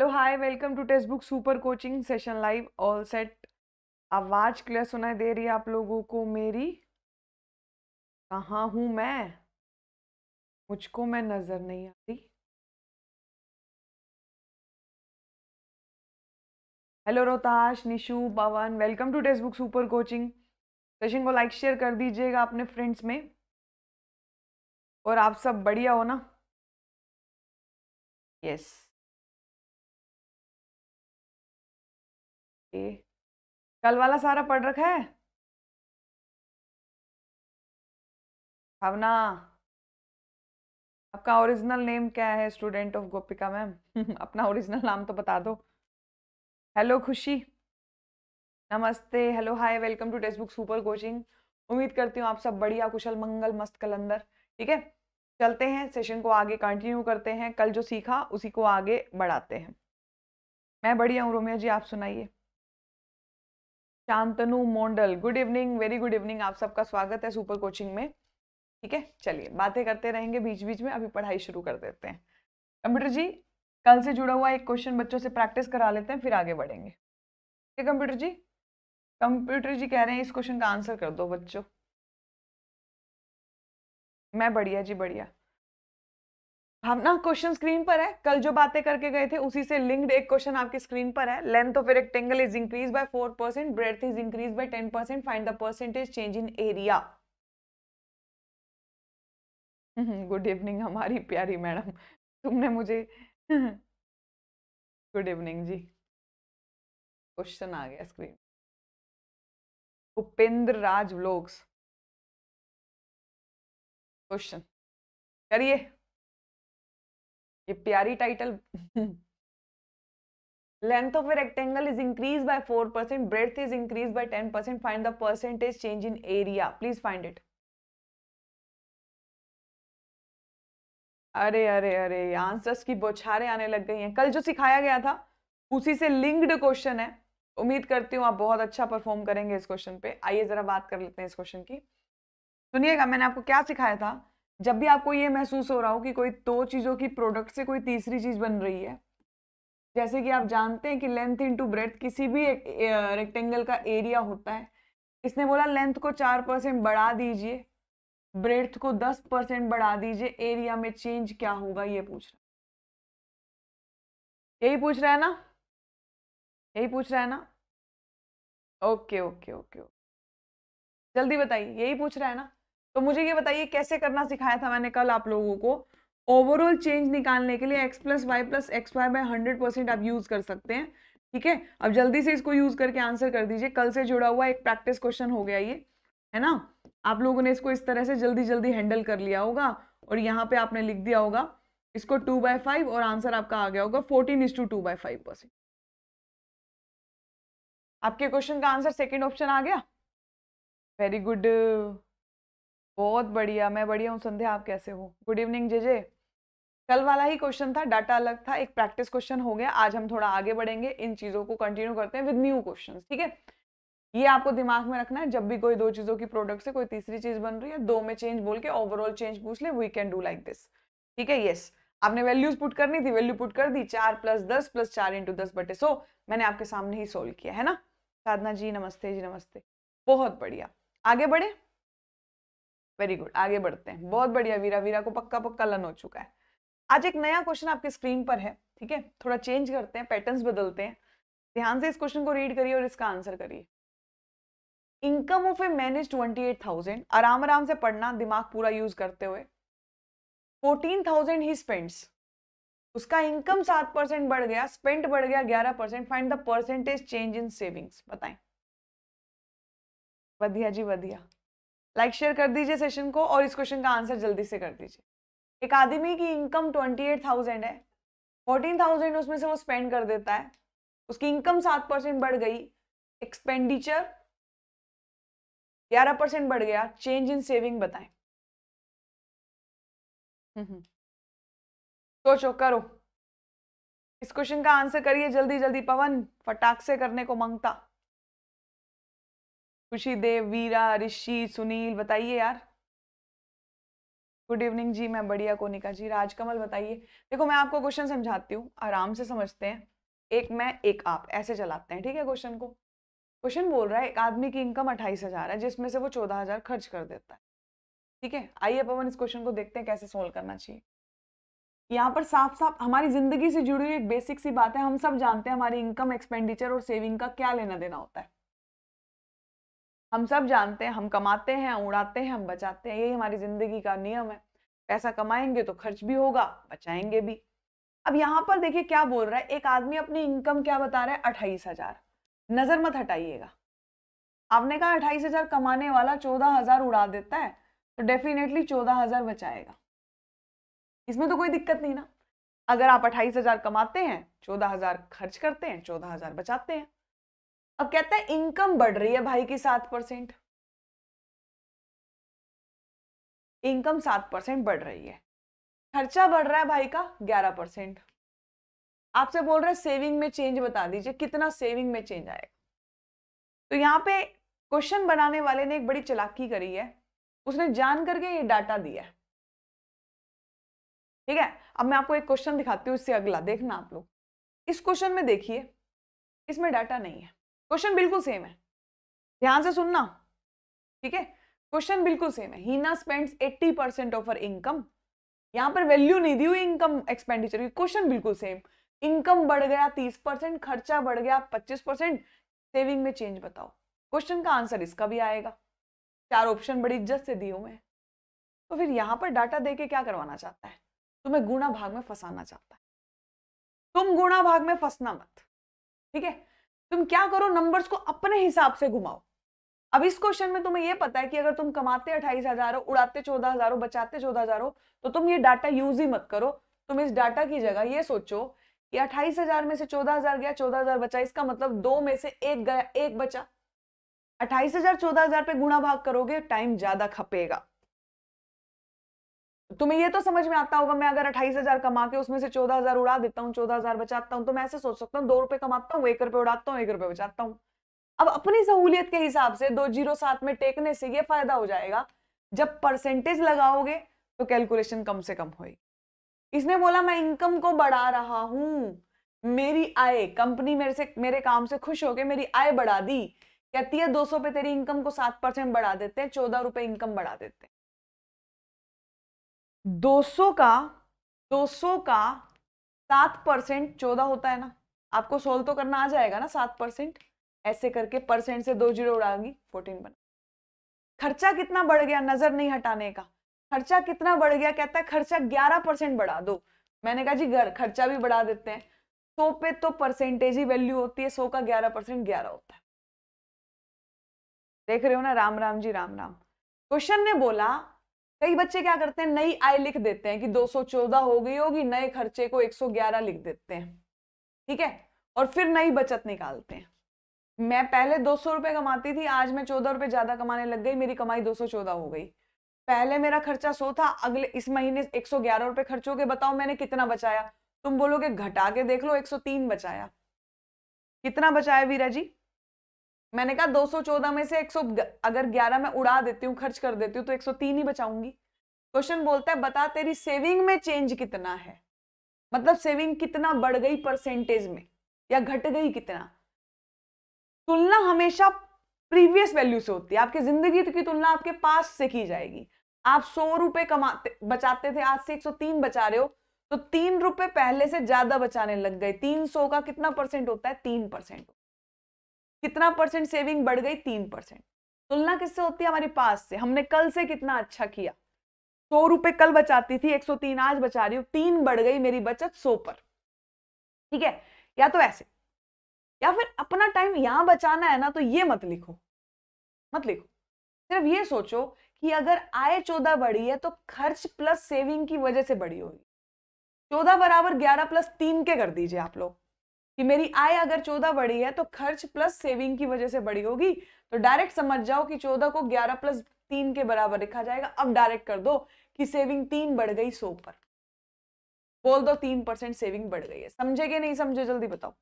Hello hi welcome to Testbook super coaching session live all set आवाज़ clear सुनाई दे रही है आप लोगों को मेरी कहाँ हूँ मैं मुझको मैं नज़र नहीं आती hello Rohtash Nishu Pawan welcome to Testbook super coaching session को लाइक शेयर कर दीजिएगा अपने फ्रेंड्स में और आप सब बढ़िया हो ना यस yes. ए, कल वाला सारा पढ़ रखा है भावना आपका ओरिजिनल नेम क्या है स्टूडेंट ऑफ गोपिका मैम अपना ओरिजिनल नाम तो बता दो हेलो खुशी नमस्ते hello hi welcome to text book super coaching उम्मीद करती हूँ आप सब बढ़िया कुशल मंगल मस्त कलंदर ठीक है चलते हैं सेशन को आगे कंटिन्यू करते हैं कल जो सीखा उसी को आगे बढ़ाते हैं मैं बढ़िया हूँ रोमिया जी आप सुनाइए Shantanu Mondal good evening very good evening आप सबका स्वागत है सुपर कोचिंग में ठीक है चलिए बातें करते रहेंगे बीच बीच में अभी पढ़ाई शुरू कर देते हैं कंप्यूटर जी कल से जुड़ा हुआ एक क्वेश्चन बच्चों से प्रैक्टिस करा लेते हैं फिर आगे बढ़ेंगे ठीक है कंप्यूटर जी कंप्यूटर जी कह रहे हैं इस क्वेश्चन का आंसर कर दो बच्चों मैं बढ़िया जी बढ़िया भावना क्वेश्चन स्क्रीन पर है कल जो बातें करके गए थे उसी से लिंक्ड एक क्वेश्चन आपकी स्क्रीन पर है length of rectangle is increase by four percent breadth is increase by ten percent find the percentage change in area good evening हमारी प्यारी मैडम तुमने मुझे गुड इवनिंग जी क्वेश्चन आ गया screen Upendra Raj vlogs question करिए ये प्यारी title length of a rectangle is increase by four percent breadth is increase by ten percent find the percentage change in area please find it अरे अरे अरे answers की बोछारे आने लग गई हैं कल जो सिखाया गया था उसी से लिंक्ड क्वेश्चन है उम्मीद करती हूँ आप बहुत अच्छा परफॉर्म करेंगे इस क्वेश्चन पे आइए जरा बात कर लेते हैं इस क्वेश्चन की सुनिएगा मैंने आपको क्या सिखाया था जब भी आपको ये महसूस हो रहा हो कि कोई दो चीज़ों की प्रोडक्ट से कोई तीसरी चीज़ बन रही है जैसे कि आप जानते हैं कि लेंथ टू ब्रेथ किसी भी रेक्टेंगल का एरिया होता है इसने बोला लेंथ को चार परसेंट बढ़ा दीजिए ब्रेथ को दस परसेंट बढ़ा दीजिए एरिया में चेंज क्या होगा ये पूछ रहा यही पूछ रहा है ना यही पूछ रहा है ना ओके ओके ओके, ओके। जल्दी बताइए यही पूछ रहा है ना तो मुझे ये बताइए कैसे करना सिखाया था मैंने कल आप लोगों को ओवरऑल चेंज निकालने के लिए X plus Y plus X Y by hundred percent आप यूज़ कर सकते हैं ठीक है अब जल्दी से इसको यूज़ करके आंसर कर दीजिए कल से जुड़ा हुआ एक प्रैक्टिस क्वेश्चन हो गया ये है ना आप लोगों ने इसको इस तरह से जल्दी जल्दी हैंडल कर लिया होगा और यहाँ पे आपने लिख दिया होगा इसको टू बाय फाइव और आंसर आपका आ गया होगा fourteen is to two by five percent आपके क्वेश्चन का आंसर सेकेंड ऑप्शन आ गया वेरी गुड बहुत बढ़िया मैं बढ़िया हूँ संध्या आप कैसे हो गुड इवनिंग जेजे कल वाला ही क्वेश्चन था डाटा अलग था एक प्रैक्टिस क्वेश्चन हो गया आज हम थोड़ा आगे बढ़ेंगे इन चीज़ों को कंटिन्यू करते हैं विद न्यू क्वेश्चन ठीक है ये आपको दिमाग में रखना है जब भी कोई दो चीज़ों की प्रोडक्ट से कोई तीसरी चीज़ बन रही है दो में चेंज बोल के ओवरऑल चेंज पूछ ले we can do like this ठीक है यस आपने वैल्यूज पुट करनी थी वैल्यू पुट कर दी चार प्लस दस प्लस चार इंटू दस बटे सो मैंने आपके सामने ही सोल्व किया है ना साधना जी नमस्ते जी नमस्ते बहुत बढ़िया आगे बढ़े वेरी गुड आगे बढ़ते हैं बहुत बढ़िया वीरा वीरा को पक्का पक्का लन हो चुका है आज एक नया क्वेश्चन आपकी स्क्रीन पर है ठीक है थोड़ा चेंज करते हैं पैटर्न बदलते हैं ध्यान से इस क्वेश्चन को रीड करिए और इसका आंसर करिए income of a man is twenty eight thousand आराम आराम से पढ़ना दिमाग पूरा यूज करते हुए फोर्टीन थाउजेंड ही स्पेंड्स उसका इनकम सात परसेंट बढ़ गया स्पेंड बढ़ गया ग्यारह percent find the percentage change in savings बताएं बढ़िया जी बढ़िया लाइक शेयर कर दीजिए सेशन को और इस क्वेश्चन का आंसर जल्दी से कर दीजिए एक आदमी की इनकम ट्वेंटी एट थाउजेंड है फोर्टीन थाउजेंड उसमें से वो स्पेंड कर देता है उसकी इनकम सात परसेंट बढ़ गई एक्सपेंडिचर ग्यारह परसेंट बढ़ गया चेंज इन सेविंग बताएं हम्म, हम्म। सोचो करो इस क्वेश्चन का आंसर करिए जल्दी जल्दी पवन फटाक से करने को मांगता खुशी देव वीरा ऋषि सुनील बताइए यार गुड इवनिंग जी मैं बढ़िया कोनिका जी राजकमल बताइए देखो मैं आपको क्वेश्चन समझाती हूँ आराम से समझते हैं एक मैं एक आप ऐसे चलाते हैं ठीक है क्वेश्चन को क्वेश्चन बोल रहा है एक आदमी की इनकम अट्ठाईस हजार है जिसमें से वो चौदह हजार खर्च कर देता है ठीक है आइए पवन इस क्वेश्चन को देखते हैं कैसे सोल्व करना चाहिए यहाँ पर साफ साफ हमारी जिंदगी से जुड़ी हुई एक बेसिक सी बात है हम सब जानते हैं हमारी इनकम एक्सपेंडिचर और सेविंग का क्या लेना देना होता है हम सब जानते हैं हम कमाते हैं उड़ाते हैं हम बचाते हैं यही हमारी ज़िंदगी का नियम है पैसा कमाएंगे तो खर्च भी होगा बचाएंगे भी अब यहाँ पर देखिए क्या बोल रहा है एक आदमी अपनी इनकम क्या बता रहा है अट्ठाईस हजार नज़र मत हटाइएगा आपने कहा अट्ठाईस हजार कमाने वाला चौदह हजार उड़ा देता है तो डेफिनेटली चौदह हजार बचाएगा इसमें तो कोई दिक्कत नहीं ना अगर आप अट्ठाईस हजार कमाते हैं चौदह हजार खर्च करते हैं चौदह हजार बचाते हैं अब कहता है इनकम बढ़ रही है भाई की सात परसेंट इनकम सात परसेंट बढ़ रही है खर्चा बढ़ रहा है भाई का ग्यारह परसेंट आपसे बोल रहे सेविंग में चेंज बता दीजिए कितना सेविंग में चेंज आएगा तो यहाँ पे क्वेश्चन बनाने वाले ने एक बड़ी चलाकी करी है उसने जान करके ये डाटा दिया ठीक है अब मैं आपको एक क्वेश्चन दिखाती हूँ इससे अगला देखना आप लोग इस क्वेश्चन में देखिए इसमें डाटा नहीं है क्वेश्चन बिल्कुल सेम है ध्यान से सुनना ठीक है क्वेश्चन बिल्कुल सेम है Heena spends 80 percent of her income यहाँ पर वैल्यू नहीं दी हुई इनकम एक्सपेंडिचर की क्वेश्चन बिल्कुल सेम इनकम बढ़ गया 30 परसेंट खर्चा बढ़ गया 25 परसेंट सेविंग में चेंज बताओ क्वेश्चन का आंसर इसका भी आएगा चार ऑप्शन बड़ी इज्जत से दी हुए तो फिर यहाँ पर डाटा दे के क्या करवाना चाहता है तुम्हें गुणा भाग में फंसाना चाहता है तुम गुणा भाग में फंसना मत ठीक है तुम क्या करो नंबर्स को अपने हिसाब से घुमाओ अब इस क्वेश्चन में तुम्हें यह पता है कि अगर तुम कमाते अट्ठाईस हजार हो उड़ाते चौदह हजार हो बचाते चौदह हजार हो तो तुम ये डाटा यूज ही मत करो तुम इस डाटा की जगह ये सोचो कि अट्ठाईस हजार में से चौदह हजार गया चौदह हजार बचा इसका मतलब दो में से एक गया एक बचा अट्ठाईस हजार चौदह हजार पे गुणा भाग करोगे टाइम ज्यादा खपेगा तुम्हें ये तो समझ में आता होगा मैं अगर अट्ठाईस हजार कमा के उसमें से चौदह हजार उड़ा देता हूँ चौदह हजार बचाता हूँ तो मैं ऐसे सोच सकता हूँ दो रुपए कमाता हूँ एक रुपए उड़ाता हूँ एक रुपए बचाता हूँ अब अपनी सहूलियत के हिसाब से दो जीरो सात में टेकने से ये फायदा हो जाएगा जब परसेंटेज लगाओगे तो कैलकुलेशन कम से कम होगी इसने बोला मैं इनकम को बढ़ा रहा हूँ मेरी आय कंपनी मेरे से मेरे काम से खुश होके मेरी आय बढ़ा दी कहती है दो सौ पे तेरी इनकम को सात परसेंट बढ़ा देते हैं चौदह रुपए इनकम बढ़ा देते हैं 200 का 200 का सात परसेंट चौदह होता है ना आपको सोल्व तो करना आ जाएगा ना सात परसेंट ऐसे करके परसेंट से दो जीरो उड़ाएंगी फोर्टीन बना खर्चा कितना बढ़ गया नजर नहीं हटाने का खर्चा कितना बढ़ गया कहता है खर्चा ग्यारह परसेंट बढ़ा दो मैंने कहा जी घर खर्चा भी बढ़ा देते हैं सो पे तो परसेंटेज ही वैल्यू होती है सो का ग्यारह परसेंट ग्यारह होता है देख रहे हो ना राम राम जी राम राम क्वेश्चन ने बोला कई बच्चे क्या करते हैं नई आय लिख देते हैं कि 214 हो गई होगी नए खर्चे को 111 लिख देते हैं ठीक है और फिर नई बचत निकालते हैं मैं पहले दो सौ रुपये कमाती थी आज मैं चौदह रुपये ज़्यादा कमाने लग गई मेरी कमाई दो सौ चौदह हो गई पहले मेरा खर्चा सो था अगले इस महीने एक सौ ग्यारह रुपये खर्च हो गए बताओ मैंने कितना बचाया तुम बोलोगे घटा के देख लो एक सौ तीन बचाया कितना बचाया वीरा जी मैंने कहा 214 में से 100 अगर 11 में उड़ा देती हूँ खर्च कर देती हूँ तो 103 ही बचाऊंगी क्वेश्चन बोलता है बता तेरी सेविंग में चेंज कितना है मतलब सेविंग कितना बढ़ गई परसेंटेज में या घट गई कितना तुलना हमेशा प्रीवियस वैल्यू से होती है आपकी जिंदगी की तुलना आपके पास से की जाएगी आप सौ रुपए कमाते बचाते थे आज से एक बचा रहे हो तो तीन रुपए पहले से ज्यादा बचाने लग गए तीन सौ का कितना परसेंट होता है तीन परसेंट कितना परसेंट सेविंग बढ़ गई तीन परसेंट तुलना किससे होती है हमारे पास से हमने कल से कितना अच्छा किया सौ रुपए कल बचाती थी एक सौ तीन आज बचा रही हूँ तीन बढ़ गई मेरी बचत सौ पर ठीक है या तो ऐसे या फिर अपना टाइम यहां बचाना है ना तो ये मत लिखो मत लिखो सिर्फ ये सोचो कि अगर आय चौदह बढ़ी है तो खर्च प्लस सेविंग की वजह से बढ़ी होगी चौदह बराबर ग्यारह प्लस तीन के कर दीजिए आप लोग कि मेरी आय अगर चौदह बढ़ी है तो खर्च प्लस सेविंग की वजह से बढ़ी होगी तो डायरेक्ट समझ जाओ कि चौदह को ग्यारह प्लस तीन के बराबर लिखा जाएगा अब डायरेक्ट कर दो कि सेविंग तीन बढ़ गई सो पर बोल दो तीन परसेंट सेविंग बढ़ गई है समझे कि नहीं समझे जल्दी बताओ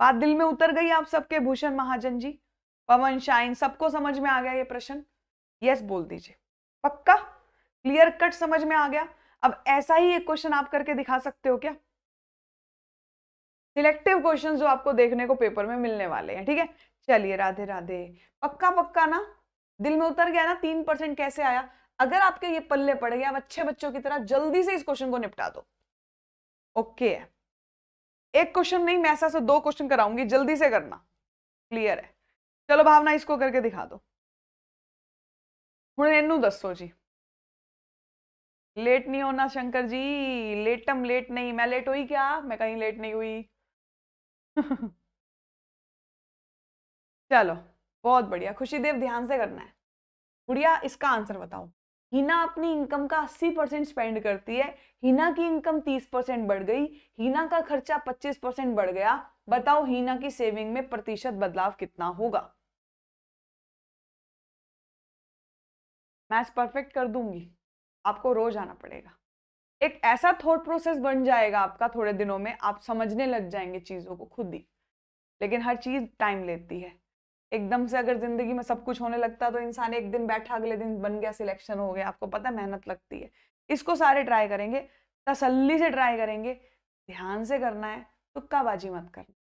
बात दिल में उतर गई आप सबके भूषण महाजन जी पवन शाइन सबको समझ में आ गया ये प्रश्न यस बोल दीजिए पक्का क्लियर कट समझ में आ गया अब ऐसा ही एक क्वेश्चन आप करके दिखा सकते हो क्या सिलेक्टिव क्वेश्चन जो आपको देखने को पेपर में मिलने वाले हैं ठीक है चलिए राधे राधे पक्का पक्का ना दिल में उतर गया ना तीन परसेंट कैसे आया अगर आपके ये पल्ले पड़ गए आप अच्छे बच्चों की तरह जल्दी से इस क्वेश्चन को निपटा दो ओके एक क्वेश्चन नहीं मैं ऐसा से दो क्वेश्चन कराऊंगी जल्दी से करना क्लियर है चलो भावना इसको करके दिखा दो हूँ इनू दसो जी लेट नहीं होना शंकर जी लेटम लेट नहीं मैं लेट हुई क्या मैं कहीं लेट नहीं हुई चलो बहुत बढ़िया खुशी देव ध्यान से करना है गुड़िया इसका आंसर बताओ हिना अपनी इनकम का 80 परसेंट स्पेंड करती है हिना की इनकम 30 परसेंट बढ़ गई हिना का खर्चा 25 परसेंट बढ़ गया बताओ हिना की सेविंग में प्रतिशत बदलाव कितना होगा मैच परफेक्ट कर दूंगी आपको रोज आना पड़ेगा एक ऐसा थॉट प्रोसेस बन जाएगा आपका थोड़े दिनों में आप समझने लग जाएंगे चीज़ों को खुद ही लेकिन हर चीज़ टाइम लेती है एकदम से अगर ज़िंदगी में सब कुछ होने लगता तो इंसान एक दिन बैठा अगले दिन बन गया सिलेक्शन हो गया आपको पता है मेहनत लगती है इसको सारे ट्राई करेंगे तसल्ली से ट्राई करेंगे ध्यान से करना है तुक्काबाजी मत करना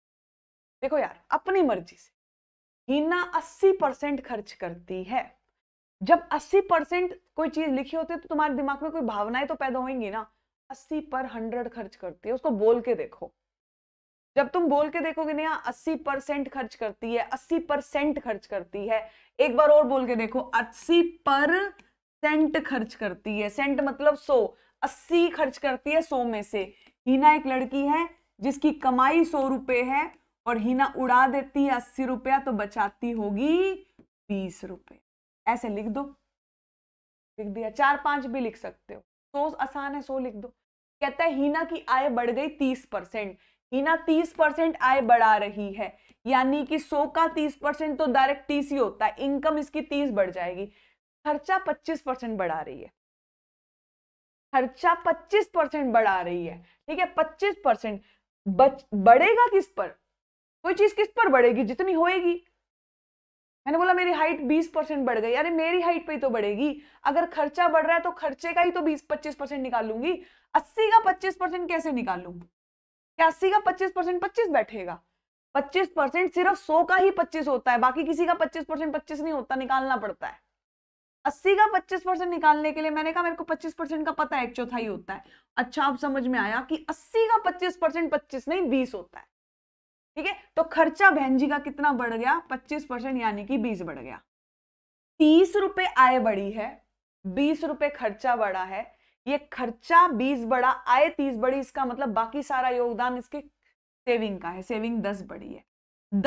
देखो यार अपनी मर्जी से हीना अस्सी परसेंट खर्च करती है जब 80 परसेंट कोई चीज लिखी होती है तो तुम्हारे दिमाग में कोई भावनाएं तो पैदा होंगी ना 80 पर 100 खर्च करती है उसको बोल के देखो जब तुम बोल के देखोगे ना अस्सी परसेंट खर्च करती है अस्सी परसेंट खर्च करती है एक बार और बोल के देखो अस्सी पर सेंट खर्च करती है सेंट मतलब सो अस्सी खर्च करती है सो में से हीना एक लड़की है जिसकी कमाई सौ रुपए है और हीना उड़ा देती है अस्सी रुपया तो बचाती होगी बीस रुपए ऐसे लिख दो लिख दिया चार पांच भी लिख सकते हो सो आसान है सो लिख दो कहता है हीना की आय बढ़ गई तीस परसेंट हीना तीस परसेंट आय बढ़ा रही है यानी कि सो का तीस परसेंट तो डायरेक्ट तीस ही होता है इनकम इसकी तीस बढ़ जाएगी खर्चा पच्चीस परसेंट बढ़ा रही है खर्चा पच्चीस परसेंट बढ़ा रही है ठीक है पच्चीस परसेंट बढ़ेगा किस पर कोई चीज किस पर बढ़ेगी जितनी होएगी मैंने बोला मेरी हाइट 20 परसेंट बढ़ गई अरे मेरी हाइट पे ही तो बढ़ेगी अगर खर्चा बढ़ रहा है तो खर्चे का ही तो 20 25 परसेंट निकाल लूंगी अस्सी का 25 परसेंट कैसे निकाल लूंगी क्या अस्सी का 25 परसेंट पच्चीस बैठेगा 25 परसेंट सिर्फ सौ का ही 25 होता है बाकी किसी का 25 परसेंट पच्चीस नहीं होता निकालना पड़ता है अस्सी का पच्चीस परसेंट निकालने के लिए मैंने कहा मेरे को पच्चीस परसेंट का पता है एक चौथाई होता है अच्छा आप समझ में आया कि अस्सी का पच्चीस परसेंट पच्चीस नहीं बीस होता है ठीक है तो खर्चा बहन जी का कितना बढ़ गया पच्चीस परसेंट यानी कि बीस बढ़ गया तीस रुपए आय बढ़ी है बीस रुपए खर्चा बढ़ा है ये खर्चा बीस बढ़ा आय तीस बढ़ी इसका मतलब बाकी सारा योगदान इसके सेविंग का है सेविंग दस बढ़ी है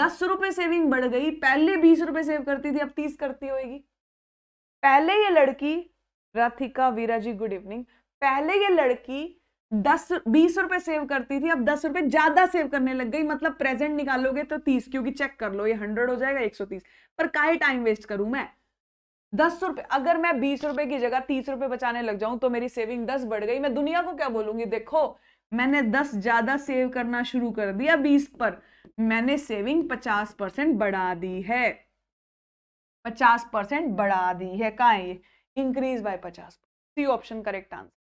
दस रुपए सेविंग बढ़ गई पहले बीस रुपए सेव करती थी अब तीस करती होगी पहले ये लड़की राथिका वीरा जी गुड इवनिंग पहले ये लड़की दस बीस रुपए सेव करती थी अब दस रुपए ज्यादा सेव करने लग गई मतलब प्रेजेंट निकालोगे तो तीस क्योंकि चेक कर लो ये हंड्रेड हो जाएगा एक सौ तीस पर काहे टाइम वेस्ट करूं मैं दस रुपए अगर मैं बीस रुपए की जगह तीस रुपए बचाने लग जाऊं तो मेरी सेविंग दस बढ़ गई मैं दुनिया को क्या बोलूंगी देखो मैंने दस ज्यादा सेव करना शुरू कर दिया बीस पर मैंने सेविंग पचास परसेंट बढ़ा दी है पचास परसेंट बढ़ा दी है का इंक्रीज बाय पचास सी ऑप्शन करेक्ट आंसर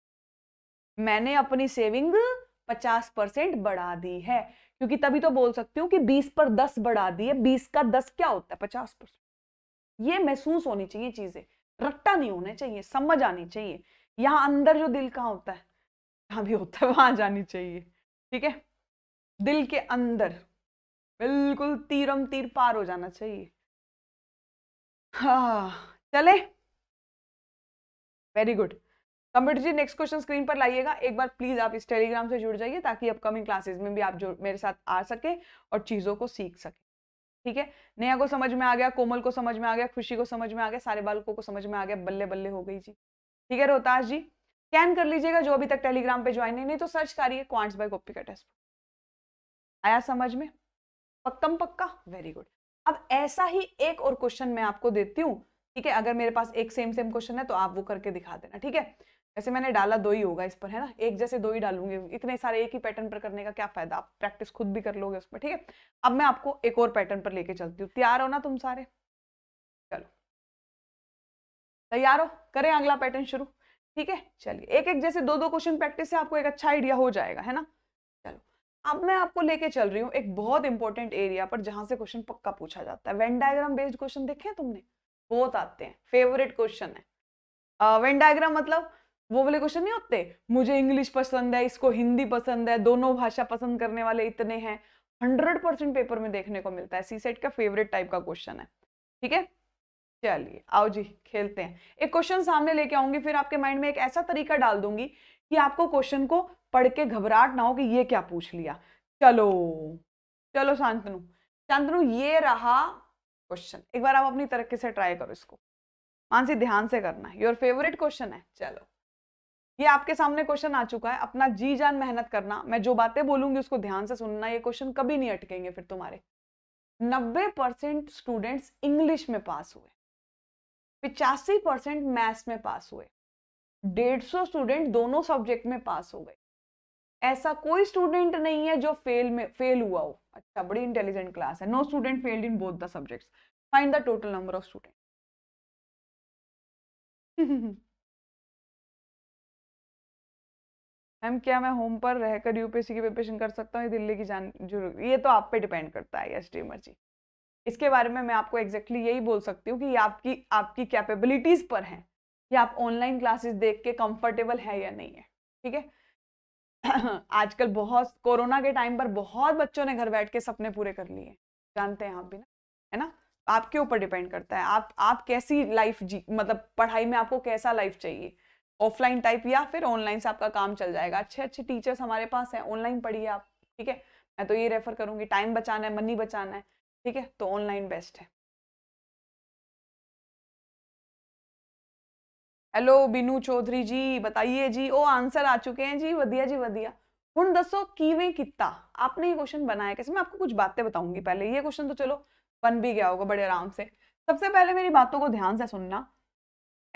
मैंने अपनी सेविंग पचास परसेंट बढ़ा दी है क्योंकि तभी तो बोल सकती हूँ कि बीस पर दस बढ़ा दी है बीस का दस क्या होता है पचास परसेंट ये महसूस होनी चाहिए चीजें रट्टा नहीं होना चाहिए समझ आनी चाहिए यहाँ अंदर जो दिल कहाँ होता है जहाँ भी होता है वहां जानी चाहिए ठीक है दिल के अंदर बिल्कुल तीरम तीर पार हो जाना चाहिए हाँ चले वेरी गुड कंप्यूटर जी नेक्स्ट क्वेश्चन स्क्रीन पर लाइएगा एक बार प्लीज आप इस टेलीग्राम से जुड़ जाइए ताकि अपकमिंग क्लासेस में भी आप जो मेरे साथ आ सके और चीजों को सीख सके ठीक है नेहा को समझ में आ गया कोमल को समझ में आ गया खुशी को समझ में आ गया सारे बालकों को समझ में आ गया बल्ले बल्ले हो गई जी ठीक है रोहतास जी स्कैन कर लीजिएगा जो अभी तक टेलीग्राम पे ज्वाइन नहीं, नहीं तो सर्च करिए क्वांट्स बाय गोपी का टेस्ट आया समझ में पक्कम पक्का वेरी गुड अब ऐसा ही एक और क्वेश्चन मैं आपको देती हूँ ठीक है अगर मेरे पास एक सेम सेम क्वेश्चन है तो आप वो करके दिखा देना ठीक है ऐसे मैंने डाला दो ही होगा इस पर है ना एक जैसे दो ही डालूंगे इतने सारे एक ही पैटर्न पर करने का क्या फायदा आप प्रैक्टिस खुद भी कर लोगे उसमें ठीक है अब मैं आपको एक और पैटर्न पर लेके चलती हूँ तैयार हो ना तुम सारे चलो तैयार हो करें अगला पैटर्न शुरू ठीक है चलिए एक एक जैसे दो दो क्वेश्चन प्रैक्टिस से आपको एक अच्छा आइडिया हो जाएगा है ना चलो अब मैं आपको लेके चल रही हूँ एक बहुत इंपॉर्टेंट एरिया पर जहां से क्वेश्चन पक्का पूछा जाता है वेन डायग्राम बेस्ड क्वेश्चन देखे तुमने बहुत आते हैं फेवरेट क्वेश्चन है वेन uh, डायग्राम मतलब वो वाले क्वेश्चन नहीं होते मुझे इंग्लिश पसंद है इसको हिंदी पसंद है दोनों भाषा पसंद करने वाले इतने हैं हंड्रेड परसेंट पेपर में देखने को मिलता है सी सेट का फेवरेट टाइप का क्वेश्चन है ठीक है चलिए आओ जी खेलते हैं एक क्वेश्चन सामने लेके आऊंगी फिर आपके माइंड में एक ऐसा तरीका डाल दूंगी कि आपको क्वेश्चन को पढ़ के घबराहट ना हो कि ये क्या पूछ लिया चलो चलो शांतनु शांतनु ये रहा क्वेश्चन एक बार आप अपनी तरक्की से ट्राई करो इसको मानसी ध्यान से करना योर फेवरेट क्वेश्चन है चलो ये आपके सामने क्वेश्चन आ चुका है अपना जी जान मेहनत करना मैं जो बातें बोलूंगी उसको ध्यान से सुनना ये क्वेश्चन कभी नहीं अटकेंगे फिर तुम्हारे नब्बे परसेंट स्टूडेंट्स इंग्लिश में पास हुए पिचासी परसेंट मैथ्स में पास हुए डेढ़ सौ स्टूडेंट दोनों सब्जेक्ट में पास हो गए ऐसा कोई स्टूडेंट नहीं है जो फेल में फेल हुआ हो अच्छा बड़ी इंटेलिजेंट क्लास है no student failed in both the subject find the total number of student ma'am क्या मैं होम पर रहकर यूपीएससी की प्रिपरेशन कर सकता हूँ दिल्ली की जान जरूर ये तो आप पे डिपेंड करता है यश ड्रीमर जी इसके बारे में मैं आपको एग्जैक्टली exactly यही बोल सकती हूँ कि ये आपकी आपकी कैपेबिलिटीज़ पर है या आप ऑनलाइन क्लासेस देख के कंफर्टेबल है या नहीं है ठीक है आजकल बहुत कोरोना के टाइम पर बहुत बच्चों ने घर बैठ के सपने पूरे कर लिए जानते हैं आप भी ना है ना आपके ऊपर डिपेंड करता है आप आप कैसी लाइफ जी मतलब पढ़ाई में आपको कैसा लाइफ चाहिए ऑफलाइन टाइप या फिर ऑनलाइन से आपका काम चल जाएगा अच्छे अच्छे टीचर्स हमारे पास हैं ऑनलाइन पढ़िए आप ठीक है मैं तो ये रेफर करूंगी टाइम बचाना है मनी बचाना है ठीक है तो ऑनलाइन बेस्ट है हेलो बिनू चौधरी जी बताइए जी ओ आंसर आ चुके हैं जी वधिया जी वधिया हूँ दसो किवें किता आपने ये क्वेश्चन बनाया कैसे मैं आपको कुछ बातें बताऊंगी पहले ये क्वेश्चन तो चलो बन भी गया होगा बड़े आराम से सबसे पहले मेरी बातों को ध्यान से सुनना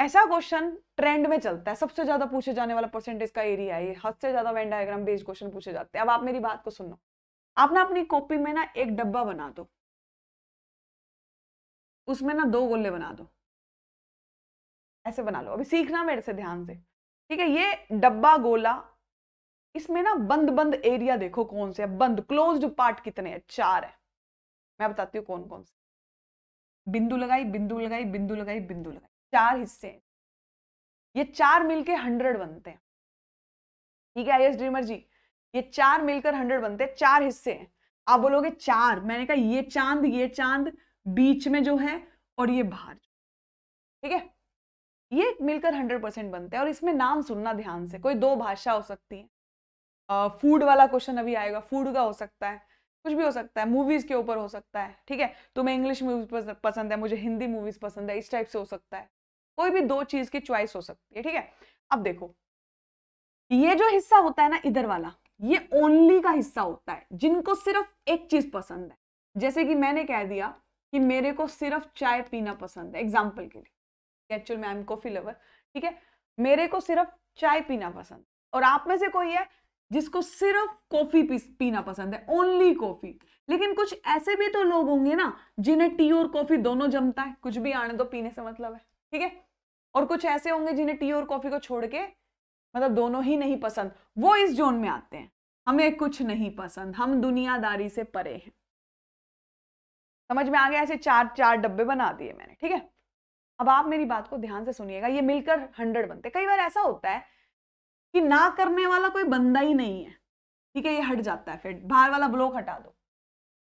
ऐसा क्वेश्चन ट्रेंड में चलता है सबसे ज्यादा पूछे जाने वाला परसेंटेज का एरिया है ये हद से ज्यादा वेन डायग्राम बेस्ड क्वेश्चन पूछे जाते हैं अब आप मेरी बात को सुनो आप ना अपनी कॉपी में ना एक डब्बा बना दो उसमें ना दो गोले बना दो ऐसे बना लो अभी सीखना मेरे से ध्यान से ठीक है ये डब्बा गोला इसमें ना बंद बंद एरिया देखो कौन से है बंद क्लोज पार्ट कितने हैं चार है मैं बताती हूँ कौन कौन से बिंदु लगाई बिंदु लगाई बिंदु लगाई बिंदु लगाई चार हिस्से हैं ये चार मिलके हंड्रेड बनते हैं ठीक है आई एस ड्रीमर जी ये चार मिलकर हंड्रेड बनते हैं चार हिस्से हैं आप बोलोगे चार मैंने कहा ये चांद ये चांद बीच में जो है और ये बाहर ठीक है ये मिलकर हंड्रेड परसेंट बनते हैं और इसमें नाम सुनना ध्यान से कोई दो भाषा हो सकती है फूड वाला क्वेश्चन अभी आएगा फूड का हो सकता है कुछ भी हो सकता है मूवीज के ऊपर हो सकता है ठीक है तुम्हें इंग्लिश मूवीज पसंद है मुझे हिंदी मूवीज पसंद है इस टाइप से हो सकता है कोई भी दो चीज की च्वाइस हो सकती है ठीक है अब देखो ये जो हिस्सा होता है ना इधर वाला ये ओनली का हिस्सा होता है जिनको सिर्फ एक चीज पसंद है जैसे कि मैंने कह दिया कि मेरे को सिर्फ चाय पीना पसंद है एग्जाम्पल के लिए एक्चुअल में आई एम कॉफी लवर ठीक है मेरे को सिर्फ चाय पीना पसंद और आप में से कोई है जिसको सिर्फ कॉफी पीना पसंद है ओनली कॉफी लेकिन कुछ ऐसे भी तो लोग होंगे ना जिन्हें टी और कॉफी दोनों जमता है कुछ भी आने दो पीने से मतलब है ठीक है और कुछ ऐसे होंगे जिन्हें टी और कॉफी को छोड़ के मतलब दोनों ही नहीं पसंद वो इस जोन में आते हैं हमें कुछ नहीं पसंद हम दुनियादारी से परे हैं समझ में आ गया ऐसे चार चार डब्बे बना दिए मैंने ठीक है अब आप मेरी बात को ध्यान से सुनिएगा ये मिलकर हंड्रेड बनते कई बार ऐसा होता है कि ना करने वाला कोई बंदा ही नहीं है ठीक है ये हट जाता है फिर बाहर वाला ब्लॉक हटा दो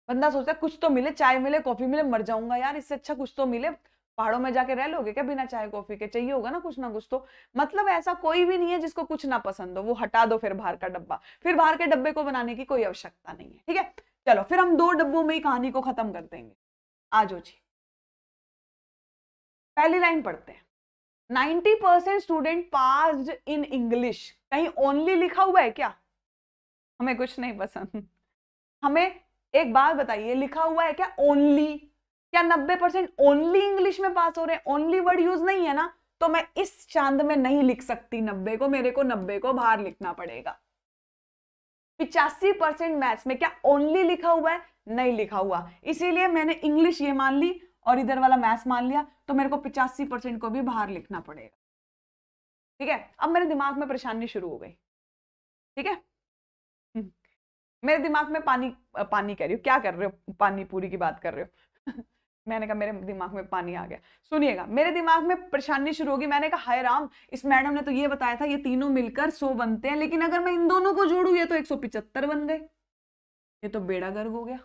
बंदा सोचता है कुछ तो मिले चाय मिले कॉफी मिले मर जाऊंगा यार इससे अच्छा कुछ तो मिले पहाड़ों में जाके रह लोगे क्या बिना चाय कॉफी के चाहिए होगा ना कुछ ना कुछ तो मतलब ऐसा कोई भी नहीं है जिसको कुछ ना पसंद हो वो हटा दो फिर बाहर का डब्बा फिर बाहर के डब्बे को बनाने की कोई आवश्यकता नहीं है ठीक है चलो फिर हम दो डब्बों में ही कहानी को खत्म कर देंगे आज जी पहली लाइन पढ़ते हैं ninety percent student pass in English कहीं ओनली लिखा हुआ है क्या हमें कुछ नहीं पसंद हमें एक बात बताइए लिखा हुआ है क्या ओनली क्या नब्बे परसेंट ओनली इंग्लिश में पास हो रहे हैं ओनली वर्ड यूज नहीं है ना तो मैं इस चांद में नहीं लिख सकती नब्बे को मेरे को नब्बे को बाहर लिखना पड़ेगा पिचासी परसेंट मैथ्स में क्या ओनली लिखा हुआ है नहीं लिखा हुआ इसीलिए मैंने इंग्लिश ये मान ली और इधर वाला मैथ्स मान लिया तो मेरे को पिचासी परसेंट को भी बाहर लिखना पड़ेगा ठीक है अब मेरे दिमाग में परेशानी शुरू हो गई ठीक है हम्म। मेरे दिमाग में पानी पानी कह रही हो क्या कर रहे हो पानी पूरी की बात कर रहे हो मैंने कहा मेरे दिमाग में पानी आ गया सुनिएगा मेरे दिमाग में परेशानी शुरू होगी मैंने कहा हाय राम इस मैडम ने तो ये बताया था ये तीनों मिलकर सो बनते हैं लेकिन अगर मैं इन दोनों को जोड़ू ये तो एक सौ पिचहत्तर बन गए ये तो बेड़ा गर्ग हो गया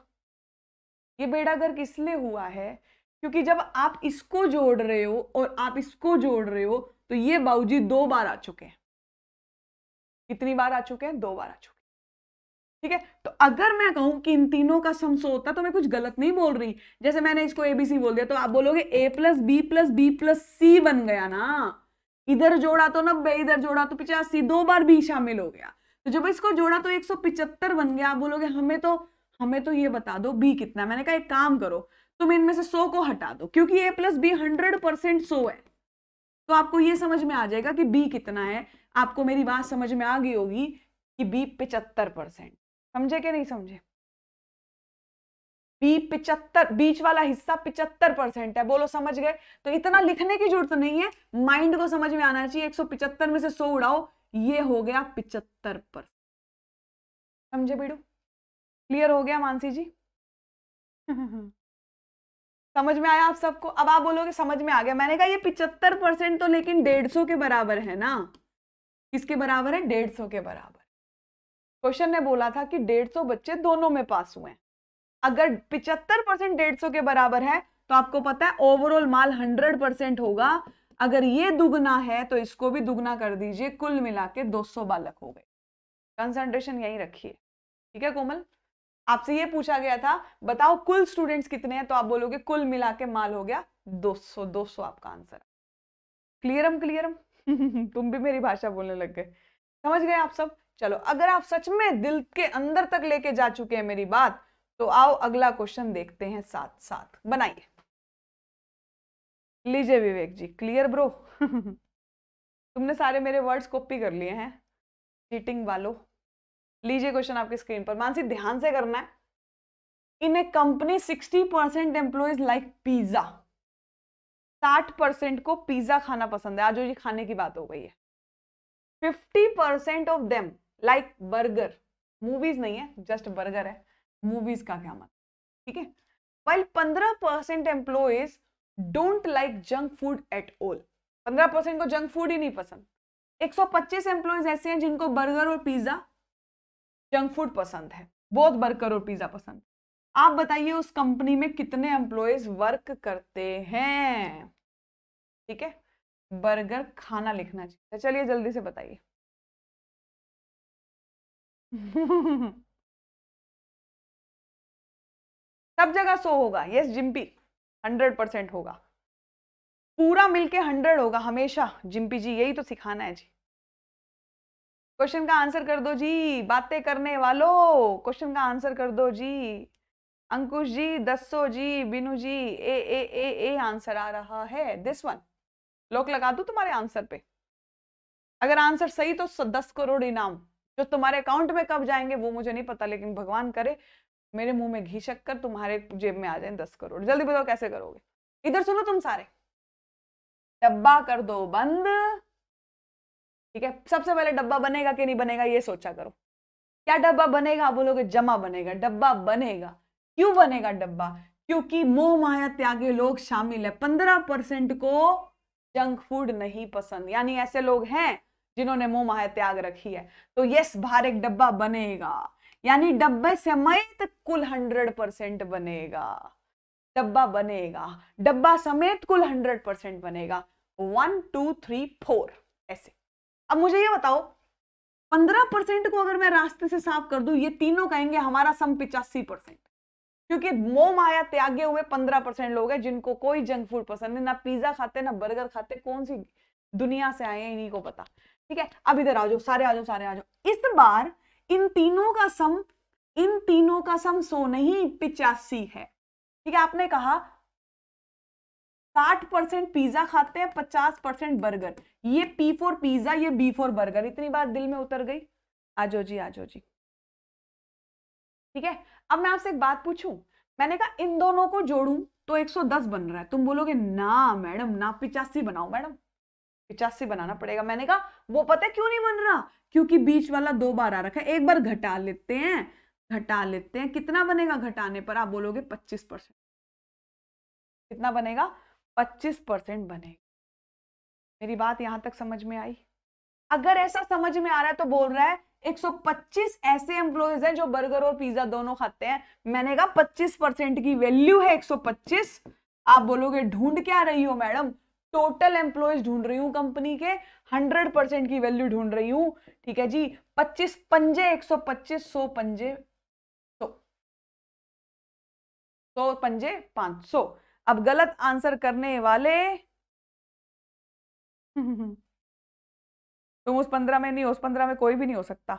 ये बेड़ा गर्ग इसलिए हुआ है क्योंकि जब आप इसको जोड़ रहे हो और आप इसको जोड़ रहे हो तो ये बाबूजी दो बार आ चुके हैं कितनी बार आ चुके हैं दो बार आ चुके ठीक है तो अगर मैं कहूं कि इन तीनों का सम सो होता तो मैं कुछ गलत नहीं बोल रही जैसे मैंने इसको एबीसी बोल दिया तो आप बोलोगे A plus B plus B plus C बन गया ना इधर जोड़ा तो नब्बे इधर जोड़ा तो पिचासी दो बार बी शामिल हो गया तो जब इसको जोड़ा तो एक सौ पिचहत्तर बन गया आप बोलोगे हमें तो हमें तो ये बता दो बी कितना मैंने कहा एक काम करो तुम इनमें से सो को हटा दो क्योंकि A plus B hundred percent सो है तो आपको ये समझ में आ जाएगा कि बी कितना है आपको मेरी बात समझ में आ गई होगी कि बी पिचहत्तर परसेंट समझे कि नहीं समझे बी पिचहत्तर बीच वाला हिस्सा पिचहत्तर परसेंट है बोलो समझ गए तो इतना लिखने की जरूरत नहीं है माइंड को समझ में आना चाहिए 175 में से 100 उड़ाओ ये हो गया पिचहत्तर परसेंट समझे बीडू क्लियर हो गया मानसी जी समझ में आया आप सबको अब आप बोलोगे समझ में आ गया मैंने कहा ये पिचहत्तर परसेंट तो लेकिन डेढ़ सौ के बराबर है ना किसके बराबर है डेढ़ सौ के बराबर क्वेश्चन ने बोला था कि 150 बच्चे दोनों में पास हुए हैं अगर 75 परसेंट डेढ़ के बराबर है तो आपको पता है ओवरऑल माल 100 परसेंट होगा अगर ये दुगना है तो इसको भी दुगना कर दीजिए कुल मिला के दो बालक हो गए कंसंट्रेशन यही रखिए ठीक है कोमल आपसे ये पूछा गया था बताओ कुल स्टूडेंट्स कितने हैं तो आप बोलोगे कुल मिला के माल हो गया 200 200 आपका आंसर क्लियरम क्लियरम तुम भी मेरी भाषा बोलने लग गए समझ गए आप सब चलो अगर आप सच में दिल के अंदर तक लेके जा चुके हैं मेरी बात तो आओ अगला क्वेश्चन देखते हैं साथ साथ बनाइए लीजिए विवेक जी क्लियर ब्रो तुमने सारे मेरे वर्ड्स कॉपी कर लिए हैं चीटिंग वालों लीजिए क्वेश्चन आपकी स्क्रीन पर मानसी ध्यान से करना है in a company 60 percent employees like pizza 60 percent को पिज्जा खाना पसंद है आज ये खाने की बात हो गई है 50 percent of them like burger movies नहीं है जस्ट बर्गर है मूवीज का क्या मतलब ठीक है वाइल पंद्रह percent employees don't like junk food at all पंद्रह परसेंट को जंक फूड ही नहीं पसंद एक सौ पच्चीस एम्प्लॉयज ऐसे हैं जिनको बर्गर और पिज्जा जंक फूड पसंद है बहुत बर्गर और पिज्जा पसंद आप बताइए उस कंपनी में कितने एम्प्लॉयज वर्क करते हैं ठीक है बर्गर खाना लिखना चाहिए अच्छा, चलिए जल्दी से बताइए सब जगह सो होगा यस जिम्पी हंड्रेड परसेंट होगा पूरा मिलके हंड्रेड होगा हमेशा जिम्पी जी यही तो सिखाना है जी क्वेश्चन का आंसर कर दो जी बातें करने वालों क्वेश्चन का आंसर कर दो जी अंकुश जी दसो जी बिनू जी ए ए ए ए आंसर आ रहा है दिस वन लोक लगा दू तुम्हारे आंसर पे अगर आंसर सही तो दस करोड़ इनाम जो तुम्हारे अकाउंट में कब जाएंगे वो मुझे नहीं पता लेकिन भगवान करे मेरे मुंह में घी शक्कर तुम्हारे जेब में आ जाए दस करोड़ जल्दी बताओ कैसे करोगे इधर सुनो तुम सारे डब्बा कर दो बंद ठीक है सबसे पहले डब्बा बनेगा कि नहीं बनेगा ये सोचा करो क्या डब्बा बनेगा आप बोलोगे जमा बनेगा डब्बा बनेगा क्यों बनेगा डब्बा क्योंकि मोह माया त्यागी लोग शामिल है पंद्रह परसेंट को जंक फूड नहीं पसंद यानी ऐसे लोग हैं जिन्होंने मोह माया त्याग रखी है तो यस बाहर एक डब्बा बनेगा यानी डब्बे समेत कुल हंड्रेड परसेंट बनेगा डब्बा बनेगा डब्बा समेत कुल हंड्रेड परसेंट बनेगा वन टू थ्री फोर ऐसे अब मुझे ये बताओ पंद्रह परसेंट को अगर मैं रास्ते से साफ कर दू ये तीनों कहेंगे हमारा सम पिचासी परसेंट क्योंकि मो माया त्यागे हुए पंद्रह परसेंट लोग हैं जिनको कोई जंक फूड पसंद है ना पिज्जा खाते ना बर्गर खाते कौन सी दुनिया से आए इन्हीं को पता ठीक है अब इधर आ जाओ सारे आ जाओ सारे आ जाओ इस बार इन तीनों का सम इन तीनों का सम सो नहीं पिचासी है ठीक है आपने कहा साठ परसेंट पिज्जा खाते हैं पचास परसेंट बर्गर ये पी फोर पिज्जा ये बी फोर बर्गर इतनी बात दिल में उतर गई आजो जी आजो जी ठीक है अब मैं आपसे एक बात पूछूं मैंने कहा इन दोनों को जोड़ू तो 110 बन रहा है तुम बोलोगे ना मैडम ना पिचासी बनाओ मैडम पिचासी बनाना पड़ेगा मैंने कहा वो पता है क्यों नहीं बन रहा क्योंकि बीच वाला दो बार आ रखा है एक बार घटा लेते हैं घटा लेते हैं कितना बनेगा घटाने पर आप बोलोगे पच्चीस परसेंट कितना बनेगा पच्चीस परसेंट बनेगा मेरी बात यहां तक समझ में आई अगर ऐसा समझ में आ रहा है तो बोल रहा है 125 ऐसे एम्प्लॉयज हैं जो बर्गर और पिज्जा दोनों खाते हैं मैंने कहा 25 परसेंट की वैल्यू है 125 आप बोलोगे ढूंढ क्या रही हो मैडम टोटल एम्प्लॉयज ढूंढ रही हूँ कंपनी के 100 परसेंट की वैल्यू ढूंढ रही हूँ ठीक है जी 25 पंजे 125 सौ पंजे सौ सौ पंजे 500 अब गलत आंसर करने वाले तुम उस पंद्रह में नहीं हो उस पंद्रह में कोई भी नहीं हो सकता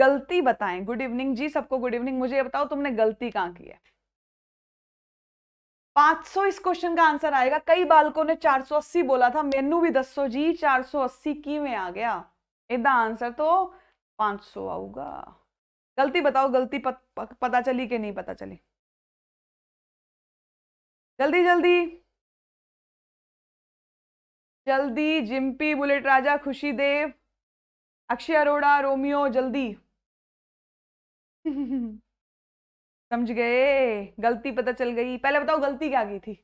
गलती बताएं गुड इवनिंग जी सबको गुड इवनिंग मुझे बताओ तुमने गलती कहाँ की है 500 इस क्वेश्चन का आंसर आएगा कई बालकों ने 480 बोला था मेनू भी दसो जी 480 की में आ गया ਇਹਦਾ आंसर तो 500 ਆਊਗਾ गलती बताओ गलती पत, पता चली कि नहीं पता चली जल्दी जल्दी जल्दी जिम्पी बुलेट राजा खुशी देव अक्षय अरोड़ा रोमियो जल्दी समझ गए गलती पता चल गई पहले बताओ गलती क्या की थी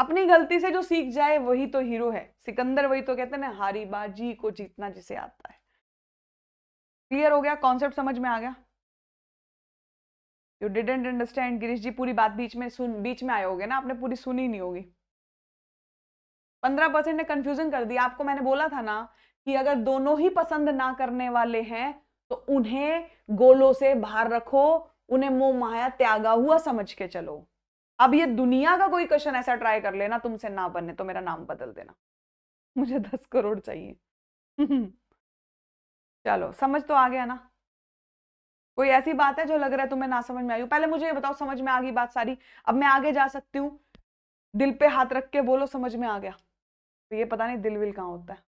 अपनी गलती से जो सीख जाए वही तो हीरो है सिकंदर वही तो कहते हैं ना हारी बाजी को जीतना जिसे आता है क्लियर हो गया कॉन्सेप्ट समझ में आ गया you didn't understand Girish ji पूरी बात बीच में सुन बीच में आए हो ना आपने पूरी सुनी नहीं होगी पंद्रह परसेंट ने कंफ्यूजन कर दिया आपको मैंने बोला था ना कि अगर दोनों ही पसंद ना करने वाले हैं तो उन्हें गोलों से बाहर रखो उन्हें मोह माया त्यागा हुआ समझ के चलो अब ये दुनिया का कोई क्वेश्चन ऐसा ट्राई कर लेना तुमसे ना बने तो मेरा नाम बदल देना मुझे दस करोड़ चाहिए चलो समझ तो आ गया ना कोई ऐसी बात है जो लग रहा है तुम्हें ना समझ में आई पहले मुझे ये बताओ समझ में आ गई बात सारी अब मैं आगे जा सकती हूँ दिल पे हाथ रख के बोलो समझ में आ गया तो ये पता नहीं दिल विल कहाँ होता है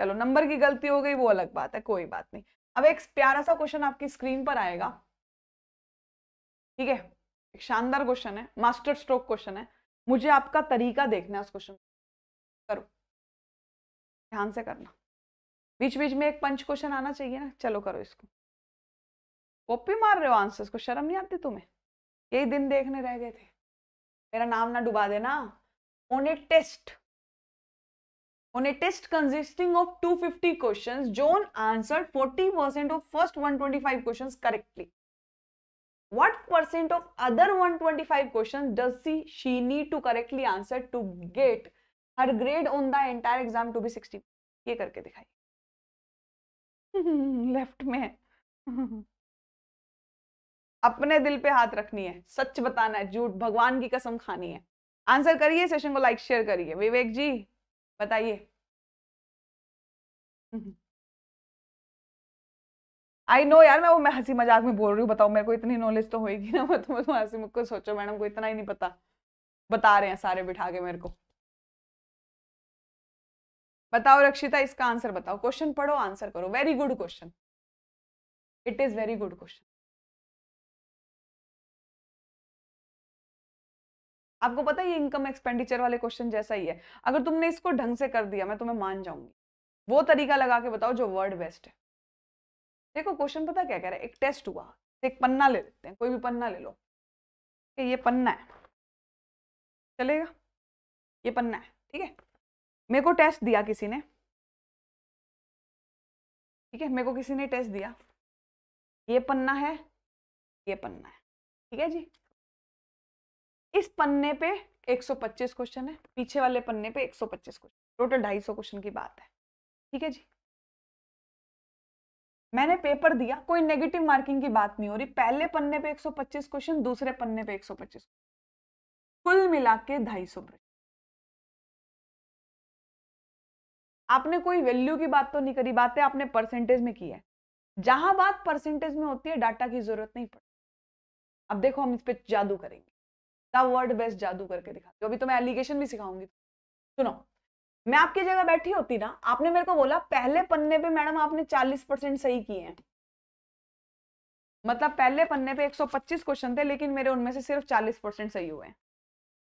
चलो नंबर की गलती हो गई वो अलग बात है कोई बात नहीं अब एक प्यारा सा क्वेश्चन आपकी स्क्रीन पर आएगा ठीक है एक शानदार क्वेश्चन है मास्टर स्ट्रोक क्वेश्चन है मुझे आपका तरीका देखना है उस क्वेश्चन करो ध्यान से करना बीच बीच में एक पंच क्वेश्चन आना चाहिए ना चलो करो इसको कॉपी मार रहे हो आंसर को शर्म नहीं आती तुम्हें यही दिन देखने रह गए थे मेरा नाम ना डुबा देना one test one test consisting of 250 questions John answer 40% percent of first 125 questions correctly what percent of other 125 questions does she, she need to correctly answer to get her grade on the entire exam to be 60 ये करके दिखाइए left में अपने दिल पे हाथ रखनी है सच बताना है झूठ भगवान की कसम खानी है आंसर करिए सेशन को लाइक शेयर करिए विवेक जी बताइए आई नो यार मैं वो मैं हंसी मजाक में बोल रही हूँ बताओ मेरे को इतनी नॉलेज तो होगी ना मैं तुम्हें तो हंसी मुझको सोचो मैडम को इतना ही नहीं पता बता रहे हैं सारे बिठा के मेरे को बताओ रक्षिता इसका आंसर बताओ क्वेश्चन पढ़ो आंसर करो very good question it is very good question आपको पता है ये इनकम एक्सपेंडिचर वाले क्वेश्चन जैसा ही है अगर तुमने इसको ढंग से कर दिया मैं तुम्हें मान जाऊंगी वो तरीका लगा के बताओ जो वर्ड बेस्ट है देखो क्वेश्चन पता क्या कह रहा है एक टेस्ट हुआ एक पन्ना ले लेते हैं कोई भी पन्ना ले लो कि ये पन्ना है चलेगा ये पन्ना है ठीक है मेरे को टेस्ट दिया किसी ने ठीक है मेरे को किसी ने टेस्ट दिया ये पन्ना है ये पन्ना है ठीक है जी इस पन्ने पे 125 क्वेश्चन है पीछे वाले पन्ने पे 125 क्वेश्चन टोटल 250 क्वेश्चन की बात है ठीक है जी मैंने पेपर दिया कोई नेगेटिव मार्किंग की बात नहीं हो रही पहले पन्ने पे 125 क्वेश्चन दूसरे पन्ने पे 125 कुल मिला के ढाई सौ आपने कोई वैल्यू की बात तो नहीं करी बातें आपने परसेंटेज में की है जहां बात परसेंटेज में होती है डाटा की जरूरत नहीं पड़ती अब देखो हम इस पर जादू करेंगे वर्ड बेस्ट जादू करके दिखाते अभी तो मैं एलिगेशन भी सिखाऊंगी सुनो मैं आपकी जगह बैठी होती ना आपने मेरे को बोला पहले पन्ने पे मैडम आपने 40 परसेंट सही किए हैं मतलब पहले पन्ने पे 125 क्वेश्चन थे लेकिन मेरे उनमें से सिर्फ 40 परसेंट सही हुए हैं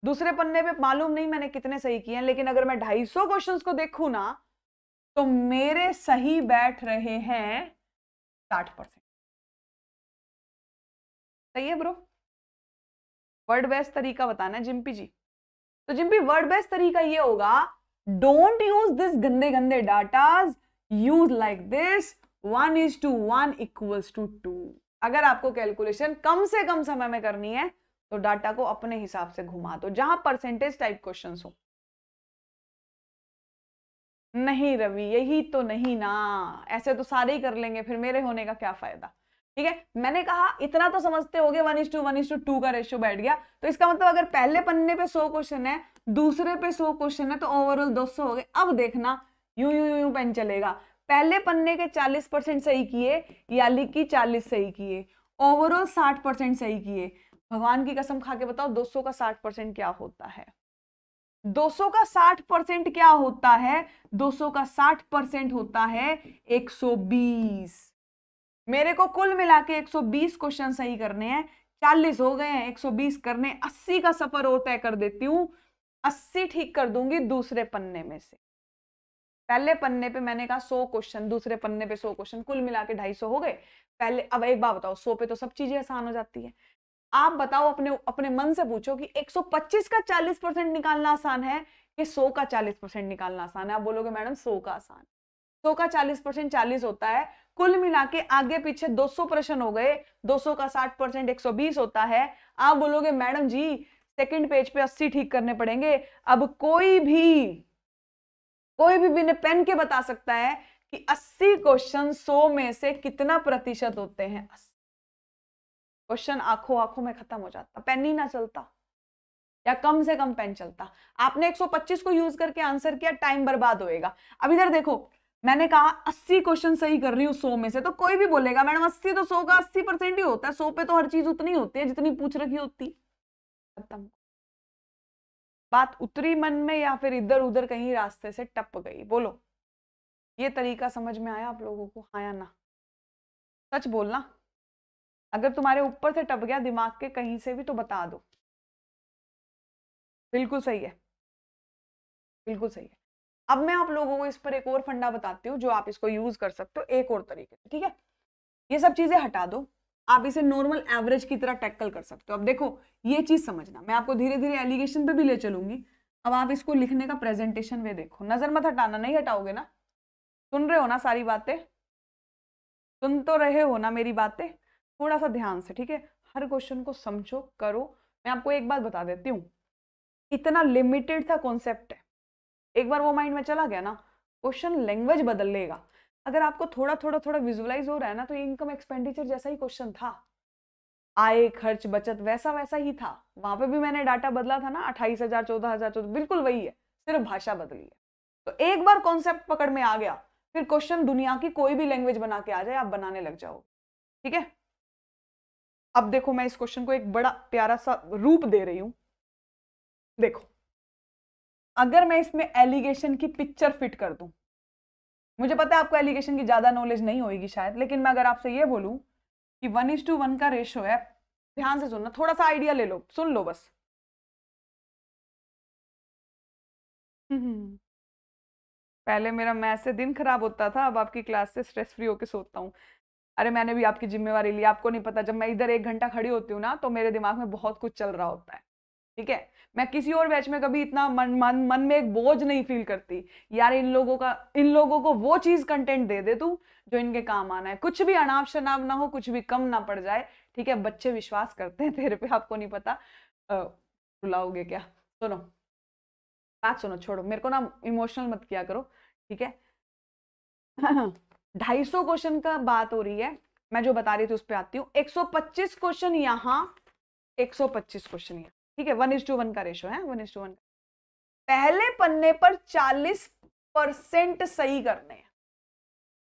दूसरे पन्ने पे मालूम नहीं मैंने कितने सही किए हैं लेकिन अगर मैं 250 क्वेश्चंस को देखू ना तो मेरे सही बैठ रहे हैं साठ परसेंट सही है ब्रो वर्ड बेस्ट तरीका बताना जिम्पी जी तो जिम्पी वर्ड बेस्ट तरीका ये होगा डोंट यूज दिस गंदे गंदे data use like this one is to one equals to two अगर आपको कैलकुलेशन कम से कम समय में करनी है तो डाटा को अपने हिसाब से घुमा दो जहां परसेंटेज टाइप क्वेश्चन हो नहीं रवि यही तो नहीं ना ऐसे तो सारे ही कर लेंगे फिर मेरे होने का क्या फायदा ठीक है मैंने कहा इतना तो समझते हो गए one is to one is to two का रेशियो बैठ गया तो इसका मतलब अगर पहले पन्ने पे सौ क्वेश्चन है दूसरे पे सौ क्वेश्चन है तो ओवरऑल दो सौ हो गए अब देखना you you you you pen चलेगा पहले पन्ने के चालीस परसेंट सही किए याली की चालीस सही किए ओवरऑल साठ परसेंट सही किए भगवान की कसम खा के बताओ दो सौ का साठ परसेंट क्या होता है 200 का 60 परसेंट क्या होता है 200 का 60 परसेंट होता है 120 मेरे को कुल मिला के एक क्वेश्चन सही करने हैं चालीस हो गए हैं 120 करने 80 का सफर और तय कर देती हूँ 80 ठीक कर दूंगी दूसरे पन्ने में से पहले पन्ने पे मैंने कहा 100 क्वेश्चन दूसरे पन्ने पे 100 क्वेश्चन कुल मिला के ढाई हो गए पहले अब एक बात बताओ 100 पे तो सब चीजें आसान हो जाती है आप बताओ अपने अपने मन से पूछो कि 125 का 40 परसेंट निकालना आसान है कि 100 का 40 परसेंट निकालना आसान है आप बोलोगे मैडम 100 का आसान 100 का 40 परसेंट चालीस होता है कुल मिला के आगे पीछे 200 प्रश्न हो गए 200 का 60 परसेंट एक होता है आप बोलोगे मैडम जी सेकंड पेज पे 80 ठीक करने पड़ेंगे अब कोई भी कोई भी बिना पेन के बता सकता है कि 80 क्वेश्चन 100 में से कितना प्रतिशत होते हैं क्वेश्चन आंखों आंखों में खत्म हो जाता पेन ही ना चलता या कम से कम पेन चलता आपने 125 को यूज करके आंसर किया टाइम बर्बाद होएगा अब इधर देखो मैंने कहा अस्सी क्वेश्चन सही कर रही हूँ सो में से तो कोई भी बोलेगा मैडम अस्सी तो सौ का अस्सी परसेंट ही होता है सो पे तो हर चीज उतनी होती है जितनी पूछ रखी होती बात उतरी मन में या फिर इधर उधर कहीं रास्ते से टप गई बोलो ये तरीका समझ में आया आप लोगों को हाँ या ना सच बोलना अगर तुम्हारे ऊपर से टप गया दिमाग के कहीं से भी तो बता दो बिल्कुल सही है बिल्कुल सही है अब मैं आप लोगों को इस पर एक और फंडा बताती हूँ जो आप इसको यूज कर सकते हो एक और तरीके से ठीक है ये सब चीजें हटा दो आप इसे नॉर्मल एवरेज की तरह टैकल कर सकते हो अब देखो ये चीज समझना मैं आपको धीरे धीरे एलिगेशन पे भी ले चलूंगी अब आप इसको लिखने का प्रेजेंटेशन वे देखो नजर मत हटाना नहीं हटाओगे ना सुन रहे हो ना सारी बातें सुन तो रहे हो ना मेरी बातें थोड़ा सा ध्यान से ठीक है हर क्वेश्चन को समझो करो मैं आपको एक बात बता देती हूँ इतना लिमिटेड सा कॉन्सेप्ट है एक बार वो माइंड में चला गया ना क्वेश्चन लैंग्वेज बदल लेगा अगर आपको थोड़ा थोड़ा थोड़ा विजुअलाइज हो रहा है ना तो इनकम एक्सपेंडिचर जैसा ही क्वेश्चन था आय खर्च बचत वैसा वैसा ही था वहां पे भी मैंने डाटा बदला था ना अट्ठाईस हजार चौदह हजार चौदह बिल्कुल वही है सिर्फ भाषा बदली है तो एक बार कॉन्सेप्ट पकड़ में आ गया फिर क्वेश्चन दुनिया की कोई भी लैंग्वेज बना के आ जाए आप बनाने लग जाओ ठीक है अब देखो मैं इस क्वेश्चन को एक बड़ा प्यारा सा रूप दे रही हूं देखो अगर मैं इसमें एलिगेशन की पिक्चर फिट कर दूं मुझे पता है आपको एलिगेशन की ज़्यादा नॉलेज नहीं होगी शायद लेकिन मैं अगर आपसे ये बोलूँ कि वन इज टू वन का रेशो है ध्यान से सुनना थोड़ा सा आइडिया ले लो सुन लो बस हम्म। पहले मेरा मैथ से दिन खराब होता था अब आपकी क्लास से स्ट्रेस फ्री होकर सोता हूँ अरे मैंने भी आपकी जिम्मेवारी ली आपको नहीं पता जब मैं इधर एक घंटा खड़ी होती हूँ ना तो मेरे दिमाग में बहुत कुछ चल रहा होता है ठीक है मैं किसी और बैच में कभी इतना मन मन मन में एक बोझ नहीं फील करती यार इन लोगों का इन लोगों को वो चीज़ कंटेंट दे दे तू जो इनके काम आना है कुछ भी अनाप शनाप ना हो कुछ भी कम ना पड़ जाए ठीक है बच्चे विश्वास करते हैं तेरे पे आपको नहीं पता बुलाओगे क्या सुनो बात सुनो छोड़ो मेरे को ना इमोशनल मत किया करो ठीक है ढाई सौ क्वेश्चन का बात हो रही है मैं जो बता रही थी उस पर आती हूँ एक सौ पच्चीस क्वेश्चन यहाँ एक सौ पच्चीस क्वेश्चन यहाँ ठीक है वन इज टू वन का रेशो है वन इज टू वन पहले पन्ने पर चालीस परसेंट सही करने हैं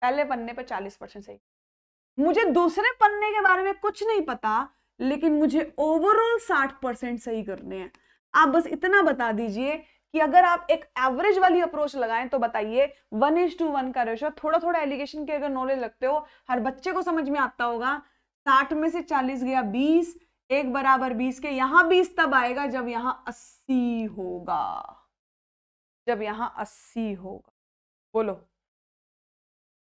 पहले पन्ने पर चालीस परसेंट सही मुझे दूसरे पन्ने के बारे में कुछ नहीं पता लेकिन मुझे ओवरऑल साठ परसेंट सही करने हैं आप बस इतना बता दीजिए कि अगर आप एक एवरेज वाली अप्रोच लगाएं तो बताइए वन इज टू वन का रेशो थोड़ा थोड़ा एलिगेशन के अगर नॉलेज लगते हो हर बच्चे को समझ में आता होगा साठ में से चालीस गया बीस एक बराबर बीस के यहां बीस तब आएगा जब यहां अस्सी होगा जब यहां अस्सी होगा बोलो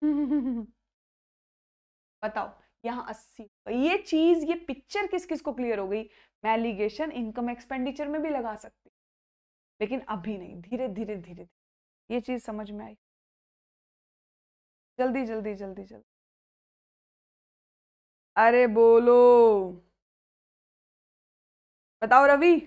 बताओ यहाँ अस्सी ये चीज ये पिक्चर किस किस को क्लियर हो गई मैं एलिगेशन इनकम एक्सपेंडिचर में भी लगा सकती लेकिन अभी नहीं धीरे धीरे धीरे धीरे ये चीज समझ में आई जल्दी जल्दी जल्दी जल्दी अरे बोलो बताओ रवि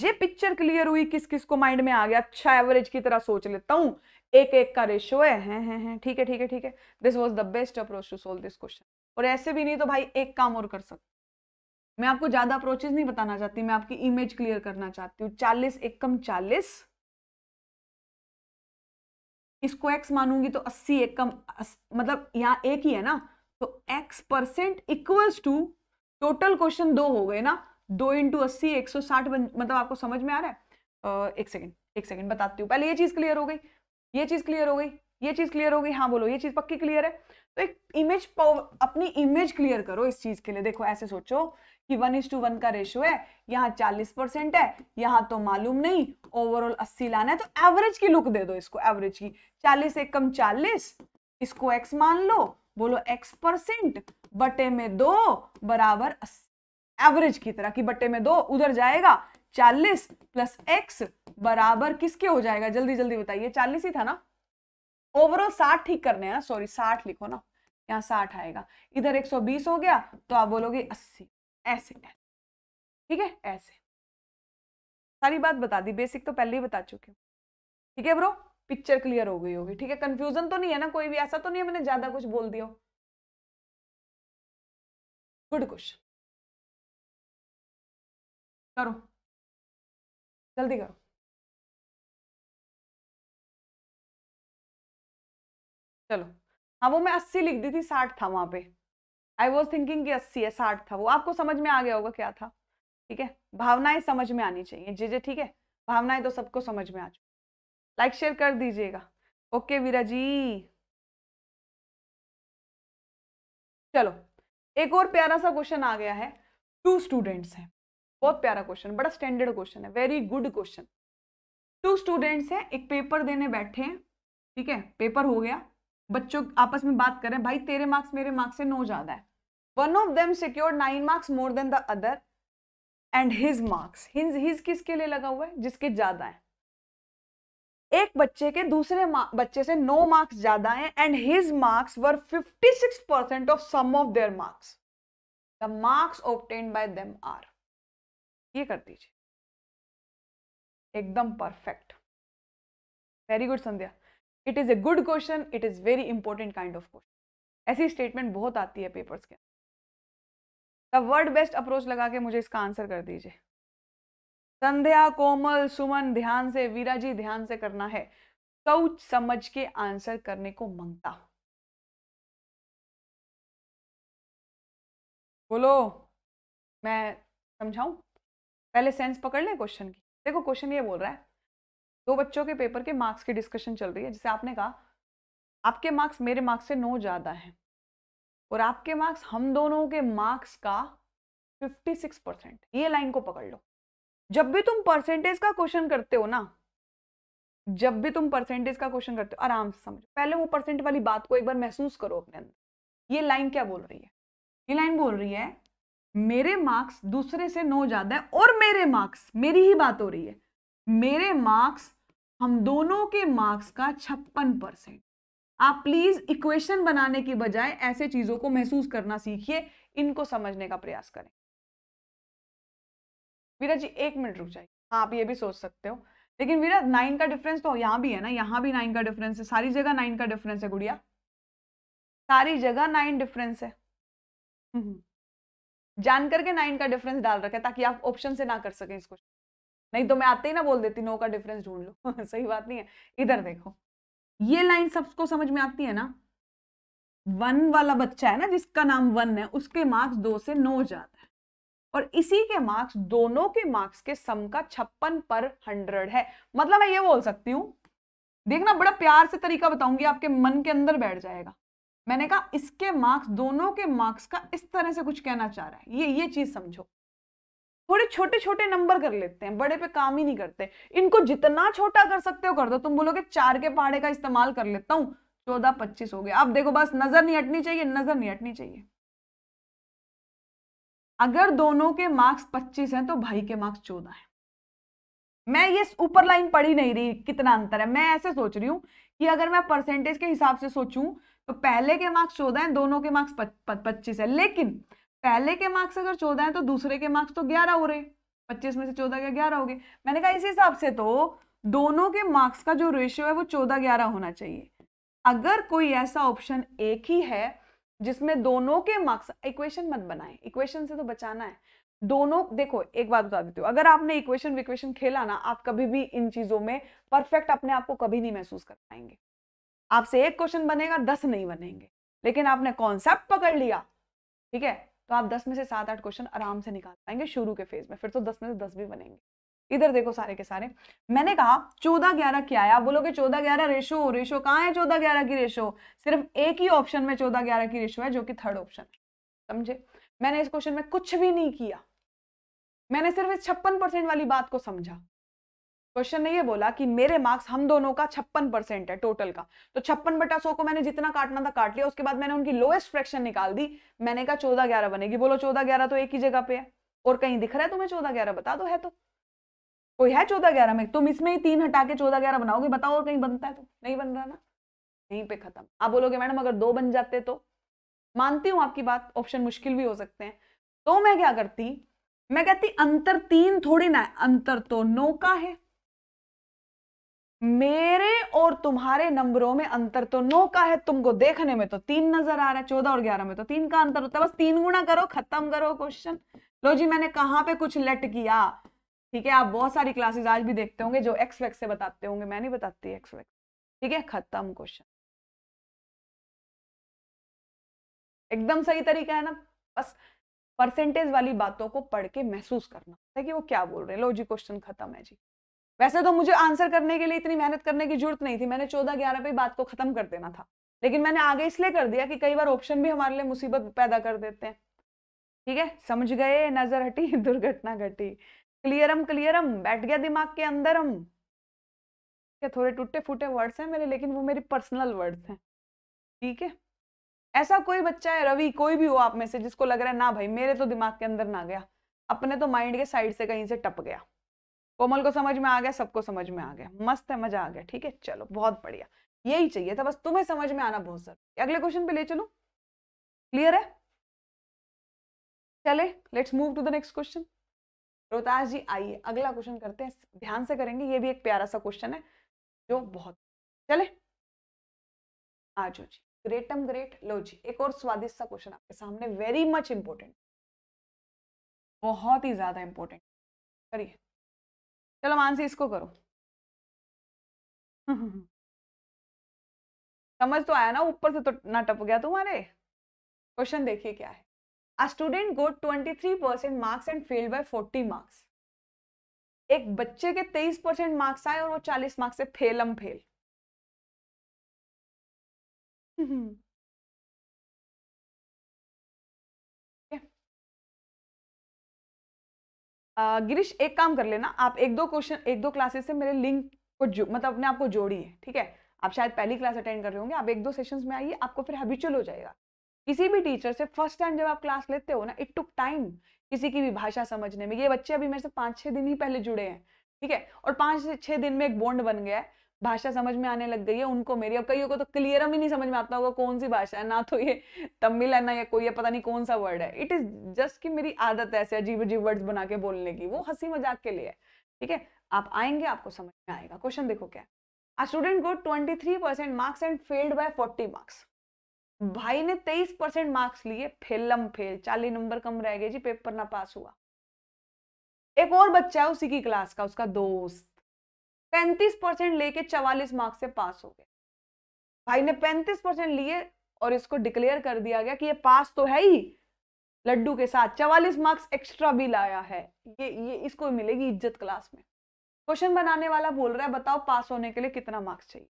जे पिक्चर क्लियर हुई किस किस को माइंड में आ गया अच्छा एवरेज की तरह सोच लेता हूँ एक एक का रेशो है हैं हैं हैं ठीक है ठीक है ठीक है this was the best approach to solve this question और ऐसे भी नहीं तो भाई एक काम और कर सकते मैं आपको ज्यादा अप्रोचेज नहीं बताना चाहती मैं आपकी इमेज क्लियर करना चाहती हूँ चालीस एक कम चालीस इसको एक्स मानूंगी तो अस्सी एक कम मतलब यहाँ एक ही है ना तो X percent equals to total question दो हो गए ना दो इंटू अस्सी एक सौ साठ बन मतलब आपको समझ में आ रहा है uh, एक सेकेंड एक सेकेंड बताती हूँ पहले ये चीज़ क्लियर हो गई ये चीज़ क्लियर हो गई ये चीज़ क्लियर हो गई हाँ बोलो ये चीज़ पक्की क्लियर है तो एक इमेज अपनी इमेज क्लियर करो इस चीज़ के लिए देखो ऐसे सोचो कि वन इज टू वन का रेशो है यहाँ चालीस परसेंट है यहाँ तो मालूम नहीं ओवरऑल अस्सी लाना है तो एवरेज की लुक दे दो इसको एवरेज की चालीस एक कम चालीस इसको एक्स मान लो बोलो एक्स परसेंट बटे में दो बराबर अस्सी एवरेज की तरह कि बट्टे में दो उधर जाएगा चालीस प्लस एक्स बराबर किसके हो जाएगा जल्दी जल्दी बताइए चालीस ही था ना ओवरऑल साठ ठीक करने हैं सॉरी साठ लिखो ना यहाँ साठ आएगा इधर एक सौ बीस हो गया तो आप बोलोगे अस्सी ऐसे ठीक है ऐसे सारी बात बता दी बेसिक तो पहले ही बता चुके हूँ ठीक है ब्रो पिक्चर क्लियर हो गई होगी ठीक है कंफ्यूजन तो नहीं है ना कोई भी ऐसा तो नहीं है मैंने ज्यादा कुछ बोल दिया गुड क्वेश्चन करो जल्दी करो चलो हाँ वो मैं अस्सी लिख दी थी साठ था वहां पे आई वॉज थिंकिंग अस्सी है साठ था वो आपको समझ में आ गया होगा क्या था ठीक है भावनाएं समझ में आनी चाहिए जी जी ठीक है भावनाएं तो सबको समझ में आ चुकी लाइक शेयर कर दीजिएगा ओके वीरा जी चलो एक और प्यारा सा क्वेश्चन आ गया है टू स्टूडेंट्स हैं बहुत प्यारा क्वेश्चन बड़ा स्टैंडर्ड क्वेश्चन है very good question two students हैं एक पेपर देने बैठे हैं ठीक है पेपर हो गया बच्चों आपस में बात करें भाई तेरे मार्क्स मेरे मार्क्स से नो ज़्यादा है one of them secure nine marks more than the other and his marks his his किसके लिए लगा हुआ है जिसके ज़्यादा है एक बच्चे के दूसरे बच्चे से नो मार्क्स ज्यादा है and his marks were 56 percent of sum of their marks the marks obtain by them are ये कर दीजिए एकदम perfect very good Sandhya it is a good question it is very important kind of question ऐसी statement बहुत आती है papers के the word best approach लगा के मुझे इसका आंसर कर दीजिए संध्या कोमल सुमन ध्यान से वीरा जी ध्यान से करना है सोच समझ के आंसर करने को मंगता बोलो मैं समझाऊं पहले सेंस पकड़ लें क्वेश्चन की देखो क्वेश्चन ये बोल रहा है दो बच्चों के पेपर के मार्क्स की डिस्कशन चल रही है जैसे आपने कहा आपके मार्क्स मेरे मार्क्स से नो ज़्यादा हैं और आपके मार्क्स हम दोनों के मार्क्स का 56 परसेंट ये लाइन को पकड़ लो जब भी तुम परसेंटेज का क्वेश्चन करते हो ना जब भी तुम परसेंटेज का क्वेश्चन करते हो आराम से समझो पहले वो परसेंट वाली बात को एक बार महसूस करो अपने अंदर ये लाइन क्या बोल रही है ये लाइन बोल रही है मेरे मार्क्स दूसरे से नो ज़्यादा है और मेरे मार्क्स मेरी ही बात हो रही है मेरे मार्क्स हम दोनों के मार्क्स का छप्पन परसेंट आप प्लीज इक्वेशन बनाने की बजाय ऐसे चीजों को महसूस करना सीखिए इनको समझने का प्रयास करें वीरा जी एक मिनट रुक जाइए आप ये भी सोच सकते हो लेकिन वीरा नाइन का डिफरेंस तो यहां भी है ना यहां भी नाइन का डिफरेंस है सारी जगह नाइन का डिफरेंस है गुड़िया सारी जगह नाइन डिफरेंस है हम्म, हम्म। जान करके नाइन का डिफरेंस डाल रखे ताकि आप ऑप्शन से ना कर सकें क्वेश्चन नहीं तो मैं आते ही ना बोल देती नो का डिफरेंस ढूंढ लो सही बात नहीं है इधर हम्म। देखो ये लाइन सबको समझ में आती है ना वन वाला बच्चा है ना जिसका नाम वन है उसके मार्क्स दो से नौ जाता है और इसी के मार्क्स दोनों के मार्क्स के सम का छप्पन पर हंड्रेड है मतलब मैं ये बोल सकती हूँ देखना बड़ा प्यार से तरीका बताऊंगी आपके मन के अंदर बैठ जाएगा मैंने कहा इसके मार्क्स दोनों के मार्क्स का इस तरह से कुछ कहना चाह रहा है ये ये चीज समझो थोड़े छोटे छोटे नंबर कर लेते हैं बड़े पे काम ही नहीं करते इनको जितना छोटा कर सकते हो कर दो तुम बोलोगे चार के पहाड़े का इस्तेमाल कर लेता हूं चौदह पच्चीस हो गया अब देखो बस नजर नहीं हटनी चाहिए नजर नहीं हटनी चाहिए अगर दोनों के मार्क्स पच्चीस हैं तो भाई के मार्क्स चौदह हैं मैं ये ऊपर लाइन पढ़ी नहीं रही कितना अंतर है मैं ऐसे सोच रही हूं कि अगर मैं परसेंटेज के हिसाब से सोचूं तो पहले के मार्क्स चौदह हैं दोनों के मार्क्स पच्चीस है लेकिन पहले के मार्क्स अगर चौदह हैं तो दूसरे के मार्क्स तो ग्यारह हो रहे पच्चीस में से चौदह के ग्यारह हो गए मैंने कहा इस हिसाब से तो दोनों के मार्क्स का जो रेशियो है वो चौदह ग्यारह होना चाहिए अगर कोई ऐसा ऑप्शन एक ही है जिसमें दोनों के मार्क्स इक्वेशन मत बनाए इक्वेशन से तो बचाना है दोनों देखो एक बात बता देती हूँ अगर आपने इक्वेशन विक्वेशन खेला ना आप कभी भी इन चीज़ों में परफेक्ट अपने आप को कभी नहीं महसूस कर पाएंगे आपसे एक क्वेश्चन बनेगा दस नहीं बनेंगे लेकिन आपने कॉन्सेप्ट पकड़ लिया ठीक है तो आप दस में से सात आठ क्वेश्चन आराम से निकाल पाएंगे शुरू के फेज में फिर तो दस में से दस भी बनेंगे इधर देखो सारे के सारे मैंने कहा चौदह ग्यारह क्या है आप बोलोगे चौदह ग्यारह रेशो रेशो कहाँ है चौदह ग्यारह की रेशो सिर्फ एक ही ऑप्शन में चौदह ग्यारह की रेशो है जो कि थर्ड ऑप्शन है समझे मैंने इस क्वेश्चन में कुछ भी नहीं किया मैंने सिर्फ इस छप्पन परसेंट वाली बात को समझा क्वेश्चन ने ये बोला कि मेरे मार्क्स हम दोनों का छप्पन परसेंट है टोटल का तो छप्पन बटा सौ को मैंने जितना काटना था काट लिया उसके बाद मैंने उनकी लोएस्ट फ्रैक्शन निकाल दी मैंने कहा चौदह ग्यारह बनेगी बोलो चौदह ग्यारह तो एक ही जगह पे है और कहीं दिख रहा है तुम्हें चौदह ग्यारह बता दो है तो कोई है चौदह ग्यारह में तुम इसमें ही तीन हटा के चौदह ग्यारह बनाओगे बताओ और कहीं बनता है तो नहीं बन रहा ना यहीं पे खत्म आप बोलोगे मैडम अगर दो बन जाते तो मानती हूँ आपकी बात ऑप्शन मुश्किल भी हो सकते हैं तो मैं क्या करती मैं कहती अंतर तीन थोड़ी ना अंतर तो नौ का है मेरे और तुम्हारे नंबरों में अंतर तो नौ का है तुमको देखने में तो तीन नजर आ रहा है चौदह और ग्यारह में तो तीन का अंतर होता है बस तीन गुणा करो खत्म करो क्वेश्चन लो जी मैंने कहाँ पे कुछ लेट किया ठीक है आप बहुत सारी क्लासेस आज भी देखते होंगे जो एक्स वैक्स से बताते होंगे मैं नहीं बताती एक्स वैक्स ठीक है खत्म क्वेश्चन एकदम सही तरीका है ना बस परसेंटेज वाली बातों को पढ़ के महसूस करना है कि वो क्या बोल रहे हैं लो जी क्वेश्चन खत्म है जी वैसे तो मुझे आंसर करने के लिए इतनी मेहनत करने की जरूरत नहीं थी मैंने चौदह ग्यारह पे बात को खत्म कर देना था लेकिन मैंने आगे इसलिए कर दिया कि कई बार ऑप्शन भी हमारे लिए मुसीबत पैदा कर देते हैं ठीक है समझ गए नजर हटी दुर्घटना घटी क्लियरम क्लियरम बैठ गया दिमाग के अंदर हम थोड़े टूटे फूटे वर्ड्स हैं मेरे लेकिन वो मेरी पर्सनल वर्ड्स हैं ठीक है ऐसा कोई बच्चा है रवि कोई भी हो आप में से जिसको लग रहा है ना भाई मेरे तो दिमाग के अंदर ना गया अपने तो माइंड के साइड से कहीं से टप गया कोमल को समझ में आ गया सबको समझ में आ गया मस्त है मजा आ गया ठीक है चलो बहुत बढ़िया यही चाहिए था बस तुम्हें समझ में आना बहुत जरूरी अगले क्वेश्चन पे ले चलो क्लियर है चले let's move to the next question Rohtas ji आइए अगला क्वेश्चन करते हैं ध्यान से करेंगे ये भी एक प्यारा सा क्वेश्चन है जो बहुत चले आज जी ग्रेटम ग्रेट लो जी एक और स्वादिष्ट सा क्वेश्चन आपके सामने वेरी मच इंपोर्टेंट बहुत ही ज्यादा इंपॉर्टेंट करिए चलो मानसी इसको करो समझ तो आया ना ऊपर से तो ना टप गया तुम्हारे क्वेश्चन देखिए क्या है a student got twenty three percent marks and fail by forty marks एक बच्चे के तेईस परसेंट मार्क्स आए और वो चालीस मार्क्स से फेलम फेल गिरीश एक काम कर लेना आप एक दो क्वेश्चन एक दो क्लासेस से मेरे लिंक को जो मतलब अपने आप को जोड़िए ठीक है आप शायद पहली क्लास अटेंड कर रहे होंगे आप एक दो सेशंस में आइए आपको फिर हैबिचुअल हो जाएगा किसी भी टीचर से फर्स्ट टाइम जब आप क्लास लेते हो ना इट टुक टाइम किसी की भी भाषा समझने में ये बच्चे अभी मेरे से पाँच छः दिन ही पहले जुड़े हैं ठीक है और पाँच से छः दिन में एक बॉन्ड बन गया है भाषा समझ में आने लग गई है उनको मेरी अब कईयों को तो क्लियर ही नहीं समझ में आता होगा कौन सी भाषा है ना तो ये तमिल है ना या कोई पता नहीं कौन सा वर्ड है इट इज जस्ट कि मेरी आदत है ऐसे अजीब अजीब वर्ड्स बना के बोलने की वो हंसी मजाक के लिए है ठीक है आप आएंगे आपको समझ में आएगा क्वेश्चन देखो क्या स्टूडेंट को twenty three percent marks and failed by forty marks भाई ने तेईस परसेंट मार्क्स लिए फेलम फेल चालीस नंबर कम रह गए जी पेपर ना पास हुआ एक और बच्चा है उसी की क्लास का उसका दोस्त पैंतीस परसेंट लेके चवालीस मार्क्स से पास हो गए भाई ने पैंतीस परसेंट लिए और इसको डिक्लेयर कर दिया गया कि ये पास तो है ही लड्डू के साथ चवालीस मार्क्स एक्स्ट्रा भी लाया है ये ये इसको मिलेगी इज्जत क्लास में क्वेश्चन बनाने वाला बोल रहा है बताओ पास होने के लिए कितना मार्क्स चाहिए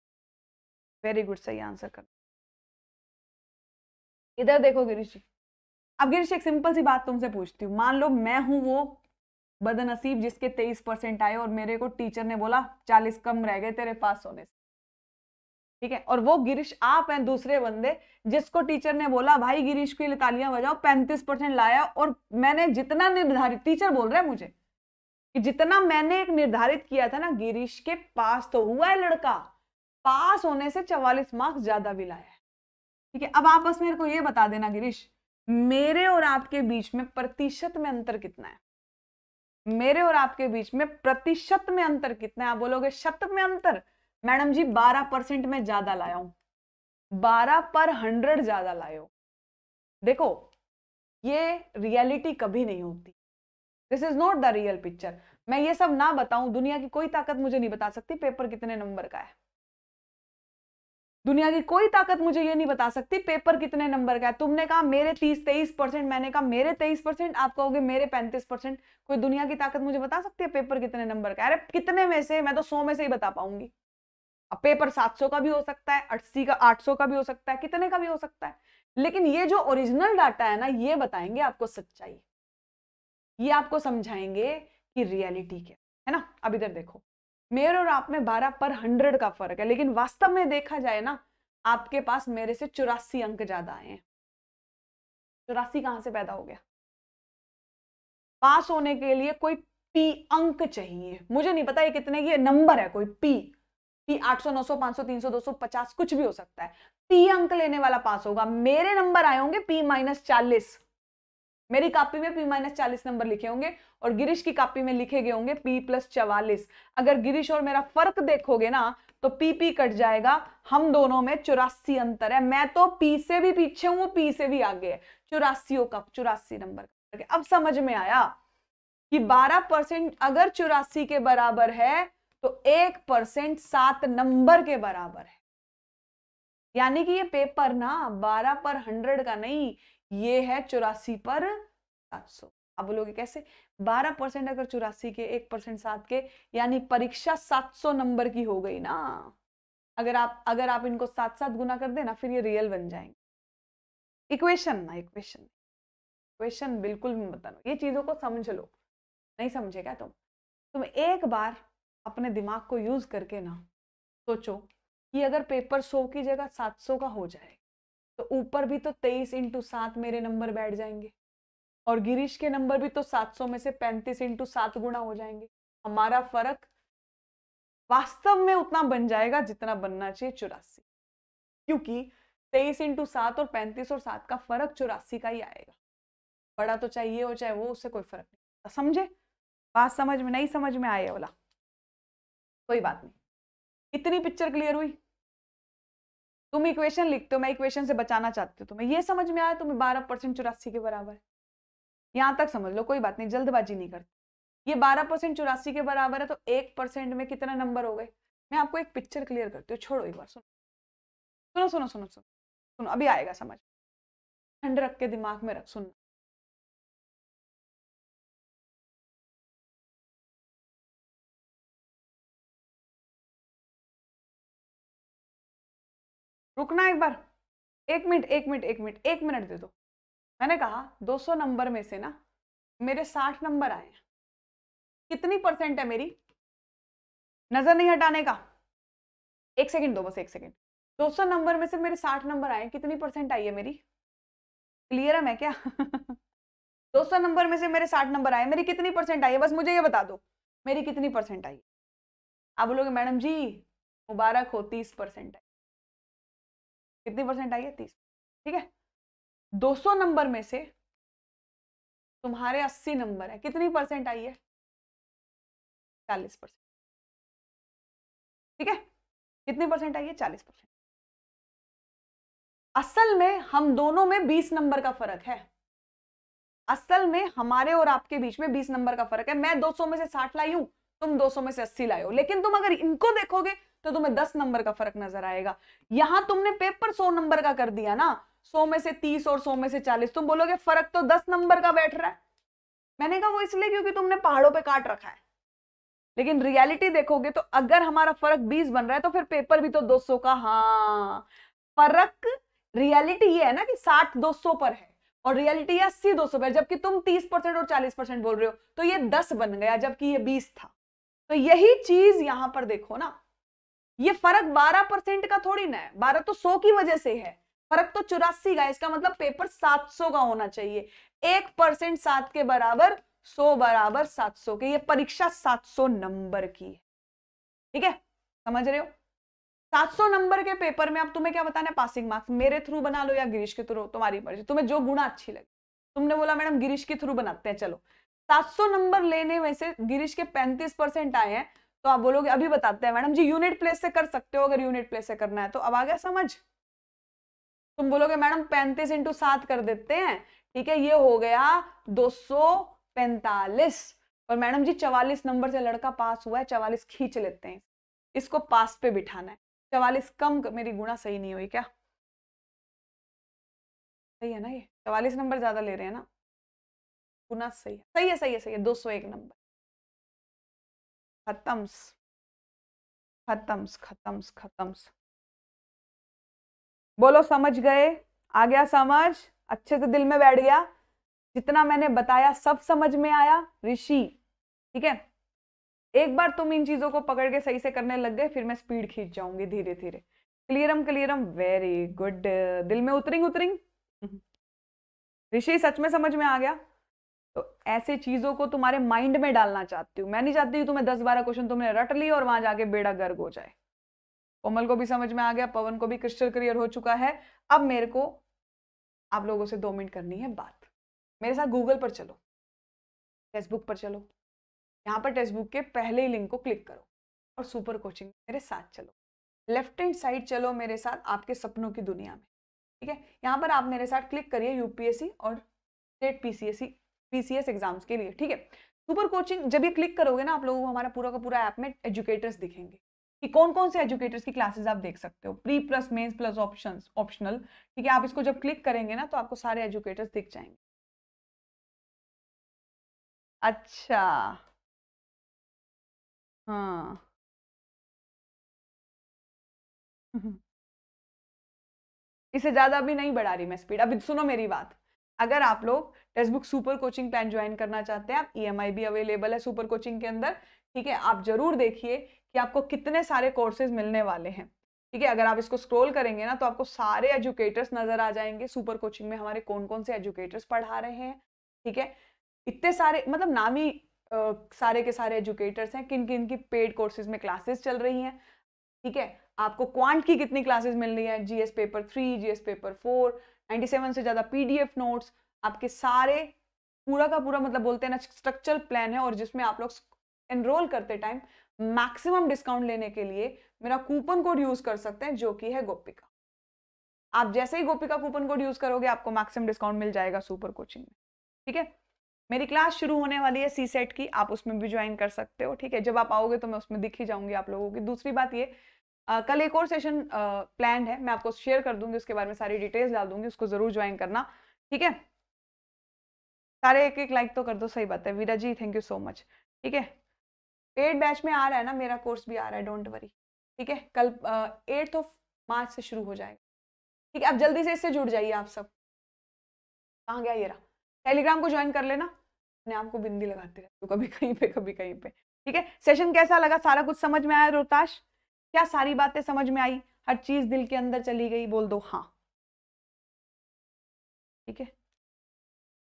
वेरी गुड सही आंसर कर इधर देखो गिरीश जी अब गिरीश एक सिंपल सी बात तुमसे पूछती हूँ मान लो मैं हूँ वो बदनसीब जिसके तेईस परसेंट आए और मेरे को टीचर ने बोला चालीस कम रह गए तेरे पास होने से ठीक है और वो गिरीश आप हैं दूसरे बंदे जिसको टीचर ने बोला भाई गिरीश के लिए तालियां बजाओ पैंतीस परसेंट लाया और मैंने जितना निर्धारित टीचर बोल रहे हैं मुझे कि जितना मैंने एक निर्धारित किया था ना गिरीश के पास तो हुआ है लड़का पास होने से चवालीस मार्क्स ज्यादा भी लाया है ठीक है अब आप बस मेरे को ये बता देना गिरीश मेरे और आपके बीच में प्रतिशत में अंतर कितना है मेरे और आपके बीच में प्रतिशत में अंतर कितना है आप बोलोगे शत में अंतर मैडम जी बारह परसेंट में ज्यादा लाया हूं बारह पर हंड्रेड ज्यादा लायो देखो ये रियलिटी कभी नहीं होती this is not the real picture मैं ये सब ना बताऊं दुनिया की कोई ताकत मुझे नहीं बता सकती पेपर कितने नंबर का है दुनिया की कोई ताकत मुझे ये नहीं बता सकती पेपर कितने नंबर का है तुमने कहा मेरे तीस तेईस परसेंट मैंने कहा मेरे तेईस परसेंट आप कहोगे मेरे पैंतीस परसेंट कोई दुनिया की ताकत मुझे बता सकती है पेपर कितने नंबर का अरे कितने में से मैं तो सौ में से ही बता पाऊंगी अब पेपर सात सौ का भी हो सकता है अस्सी का आठ सौ का भी हो सकता है कितने का भी हो सकता है लेकिन ये जो ओरिजिनल डाटा है ना ये बताएंगे आपको सच्चाई ये आपको समझाएंगे कि रियलिटी क्या है ना अब इधर देखो मेरे और आप में बारह पर हंड्रेड का फर्क है लेकिन वास्तव में देखा जाए ना आपके पास मेरे से चौरासी अंक ज्यादा आए हैं चौरासी कहां से पैदा हो गया पास होने के लिए कोई पी अंक चाहिए मुझे नहीं पता ये कितने की नंबर है कोई पी पी 800 900 500 300 200 50 कुछ भी हो सकता है पी अंक लेने वाला पास होगा मेरे नंबर आए होंगे पी माइनस चालीस मेरी कापी में पी माइनस चालीस नंबर लिखे होंगे और गिरीश की कापी में लिखे गए होंगे पी प्लस चवालीस अगर गिरीश और मेरा फर्क देखोगे ना तो पी पी कट जाएगा हम दोनों में चौरासी अंतर है मैं तो पी से भी पीछे हूं पी से भी आगे है चौरासियों का चौरासी नंबर अब समझ में आया कि 12 परसेंट अगर चौरासी के बराबर है तो एक परसेंट सात नंबर के बराबर है यानी कि ये पेपर ना 12 पर 100 का नहीं ये है चौरासी पर सात सौ आप बोलोगे कैसे बारह परसेंट अगर चौरासी के एक परसेंट सात के यानी परीक्षा सात सौ नंबर की हो गई ना अगर आप अगर आप इनको सात सात गुना कर देना फिर ये रियल बन जाएंगे इक्वेशन ना इक्वेशन इक्वेशन बिल्कुल भी मत बनो ये चीज़ों को समझ लो नहीं समझे क्या तुम तुम एक बार अपने दिमाग को यूज करके ना सोचो कि अगर पेपर सौ की जगह सात सौ का हो जाए तो ऊपर भी तो तेईस इंटू सात मेरे नंबर बैठ जाएंगे और गिरीश के नंबर भी तो सात सौ में से पैंतीस इंटू सात गुणा हो जाएंगे हमारा फर्क वास्तव में उतना बन जाएगा जितना बनना चाहिए चौरासी क्योंकि तेईस इंटू सात और पैंतीस और सात का फर्क चौरासी का ही आएगा बड़ा तो चाहिए हो चाहे वो उससे कोई फर्क नहीं तो समझे बात समझ में नहीं समझ में आए बोला कोई बात नहीं इतनी पिक्चर क्लियर हुई तुम इक्वेशन लिखते हो मैं इक्वेशन से बचाना चाहती हूँ तुम्हें ये समझ में आया तुम्हें बारह परसेंट चौरासी के बराबर है यहाँ तक समझ लो कोई बात नहीं जल्दबाजी नहीं करती ये बारह परसेंट चौरासी के बराबर है तो एक परसेंट में कितना नंबर हो गए मैं आपको एक पिक्चर क्लियर करती हूँ छोड़ो एक बार सुनो सुनो सुनो सुनो सुनो सुनो अभी आएगा समझ ठंड रख के दिमाग में रख सुनना रुकना एक बार एक मिनट एक मिनट एक मिनट एक मिनट दे दो मैंने कहा 200 नंबर में से ना मेरे 60 नंबर आए हैं कितनी परसेंट है मेरी नज़र नहीं हटाने का एक सेकंड दो बस एक सेकंड 200 नंबर में से मेरे 60 नंबर आए कितनी परसेंट आई है मेरी क्लियर है मैं क्या 200 नंबर में से मेरे 60 नंबर आए मेरी कितनी परसेंट आई है बस मुझे ये बता दो मेरी कितनी परसेंट आई है आप बोलोगे मैडम जी मुबारक हो तीस परसेंट है कितनी परसेंट आई है तीस ठीक है दो सौ नंबर में से तुम्हारे अस्सी नंबर है कितनी परसेंट आई है चालीस परसेंट ठीक है कितनी परसेंट आई है चालीस परसेंट असल में हम दोनों में बीस नंबर का फर्क है असल में हमारे और आपके बीच में बीस नंबर का फर्क है मैं दो सौ में से साठ लाई हूं तुम 200 में से 80 लाए हो लेकिन तुम अगर इनको देखोगे तो तुम्हें 10 नंबर का फर्क नजर आएगा यहां तुमने पेपर 100 नंबर का कर दिया ना 100 में से 30 और 100 में से 40 तुम बोलोगे फर्क तो 10 नंबर का बैठ रहा है मैंने कहा वो इसलिए क्योंकि तुमने पहाड़ों पे काट रखा है लेकिन रियलिटी देखोगे तो अगर हमारा फर्क बीस बन रहा है तो फिर पेपर भी तो दो का हाँ फर्क रियलिटी ये है ना कि साठ दो पर है और रियलिटी है अस्सी दो सौ पर जबकि तुम 30 परसेंट और 40 परसेंट बोल रहे हो तो ये 10 बन गया जबकि ये 20 था तो यही चीज यहां पर देखो ना ये फर्क 12 परसेंट का थोड़ी ना है बारह तो 100 की वजह से है फर्क तो चौरासी का इसका मतलब पेपर 700 का होना चाहिए एक परसेंट सात के बराबर 100 बराबर 700 के ये परीक्षा 700 नंबर की है ठीक है समझ रहे हो 700 नंबर के पेपर में अब तुम्हें क्या बताना है पासिंग मार्क्स मेरे थ्रू बना लो या गिरीश के थ्रू तुम्हारी मर्जी तुम्हें जो गुणा अच्छी लगे तुमने बोला मैडम गिरीश के थ्रू बनाते हैं चलो 700 नंबर लेने में से गिरीश के 35 परसेंट आए हैं तो आप बोलोगे अभी बताते हैं मैडम जी यूनिट प्लेस से कर सकते हो अगर यूनिट प्लेस से करना है तो अब आ गया समझ तुम बोलोगे मैडम पैंतीस इंटू सात कर देते हैं ठीक है ये हो गया दो और मैडम जी चवालीस नंबर से लड़का पास हुआ है चवालीस खींच लेते हैं इसको पास पे बिठाना है चवालीस कम मेरी गुणा सही नहीं हुई क्या सही है ना ये चवालीस नंबर ज्यादा ले रहे हैं ना गुना सही है सही है सही है सही है दो सौ एक नंबर खतम्स खत्म्स खत्म्स खत्म्स बोलो समझ गए आ गया समझ अच्छे से दिल में बैठ गया जितना मैंने बताया सब समझ में आया ऋषि ठीक है एक बार तुम इन चीजों को पकड़ के सही से करने लग गए फिर मैं स्पीड खींच जाऊंगी धीरे धीरे क्लियरम क्लियरम वेरी गुड दिल में उतरिंग उतरिंग ऋषि सच में समझ में आ गया तो ऐसे चीज़ों को तुम्हारे माइंड में डालना चाहती हूँ मैं नहीं चाहती तुम्हें दस बारह क्वेश्चन तुमने रट ली और वहां जाके बेड़ा गर्ग हो जाए कोमल को भी समझ में आ गया पवन को भी क्रिस्टल क्लियर हो चुका है अब मेरे को आप लोगों से दो मिनट करनी है बात मेरे साथ गूगल पर चलो टेक्सटबुक पर चलो यहाँ पर टेक्सबुक के पहले ही लिंक को क्लिक करो और सुपर कोचिंग मेरे साथ चलो लेफ्ट हैंड साइड चलो मेरे साथ आपके सपनों की दुनिया में ठीक है यहाँ पर आप मेरे साथ क्लिक करिए यूपीएससी और स्टेट पीसीएससी पीसीएस एग्जाम्स के लिए ठीक है सुपर कोचिंग जब ये क्लिक करोगे ना आप लोगों को हमारा पूरा का पूरा ऐप में एजुकेटर्स दिखेंगे कि कौन कौन से एजुकेटर्स की क्लासेस आप देख सकते हो pre plus mains plus option optional ठीक है आप इसको जब क्लिक करेंगे ना तो आपको सारे एजुकेटर्स दिख जाएंगे अच्छा हाँ इसे ज़्यादा अभी नहीं बढ़ा रही मैं स्पीड अभी सुनो मेरी बात अगर आप लोग text book super coaching plan join करना चाहते हैं आप ई e भी अवेलेबल है सुपर कोचिंग के अंदर ठीक है आप जरूर देखिए कि आपको कितने सारे कोर्सेज मिलने वाले हैं ठीक है अगर आप इसको स्क्रॉल करेंगे ना तो आपको सारे एजुकेटर्स नजर आ जाएंगे सुपर कोचिंग में हमारे कौन कौन से एजुकेटर्स पढ़ा रहे हैं ठीक है इतने सारे मतलब नामी आ, सारे के सारे एजुकेटर्स हैं किन किन की पेड कोर्सेज में क्लासेस चल रही हैं ठीक है आपको क्वांट की कितनी क्लासेस मिल रही हैं GS paper three GS paper four ninety seven से ज़्यादा पीडीएफ नोट्स आपके सारे पूरा का पूरा मतलब बोलते हैं ना स्ट्रक्चर प्लान है और जिसमें आप लोग एनरोल करते टाइम मैक्सिमम डिस्काउंट लेने के लिए मेरा कूपन कोड यूज कर सकते हैं जो कि है गोपिका आप जैसे ही गोपिका कूपन कोड यूज करोगे आपको मैक्सिमम डिस्काउंट मिल जाएगा सुपर कोचिंग में ठीक है मेरी क्लास शुरू होने वाली है सी सेट की आप उसमें भी ज्वाइन कर सकते हो ठीक है जब आप आओगे तो मैं उसमें दिखी जाऊंगी आप लोगों की दूसरी बात ये आ, कल एक और सेशन प्लान है मैं आपको शेयर कर दूंगी उसके बारे में सारी डिटेल्स डाल दूंगी उसको जरूर ज्वाइन करना ठीक है सारे एक एक लाइक तो कर दो सही बात है Veera ji thank you so much ठीक है एट बैच में आ रहा है ना मेरा कोर्स भी आ रहा है डोंट वरी ठीक है कल एट्थ ऑफ मार्च से शुरू हो जाएगा ठीक है अब जल्दी से इससे जुड़ जाइए आप सब कहाँ गया ये रहा टेलीग्राम को ज्वाइन कर लेना अपने आपको बिंदी लगाते रहती हूँ कभी कहीं पे कभी कहीं पे ठीक है सेशन कैसा लगा सारा कुछ समझ में आया रोहताश क्या सारी बातें समझ में आई हर चीज दिल के अंदर चली गई बोल दो हाँ ठीक है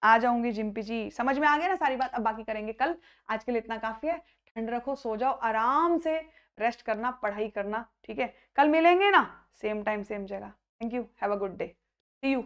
आ जाऊंगी जिम्पी जी समझ में आ गया ना सारी बात अब बाकी करेंगे कल आज के लिए इतना काफी है ठंड रखो सो जाओ आराम से रेस्ट करना पढ़ाई करना ठीक है कल मिलेंगे ना सेम टाइम सेम जगह thank you have a good day see you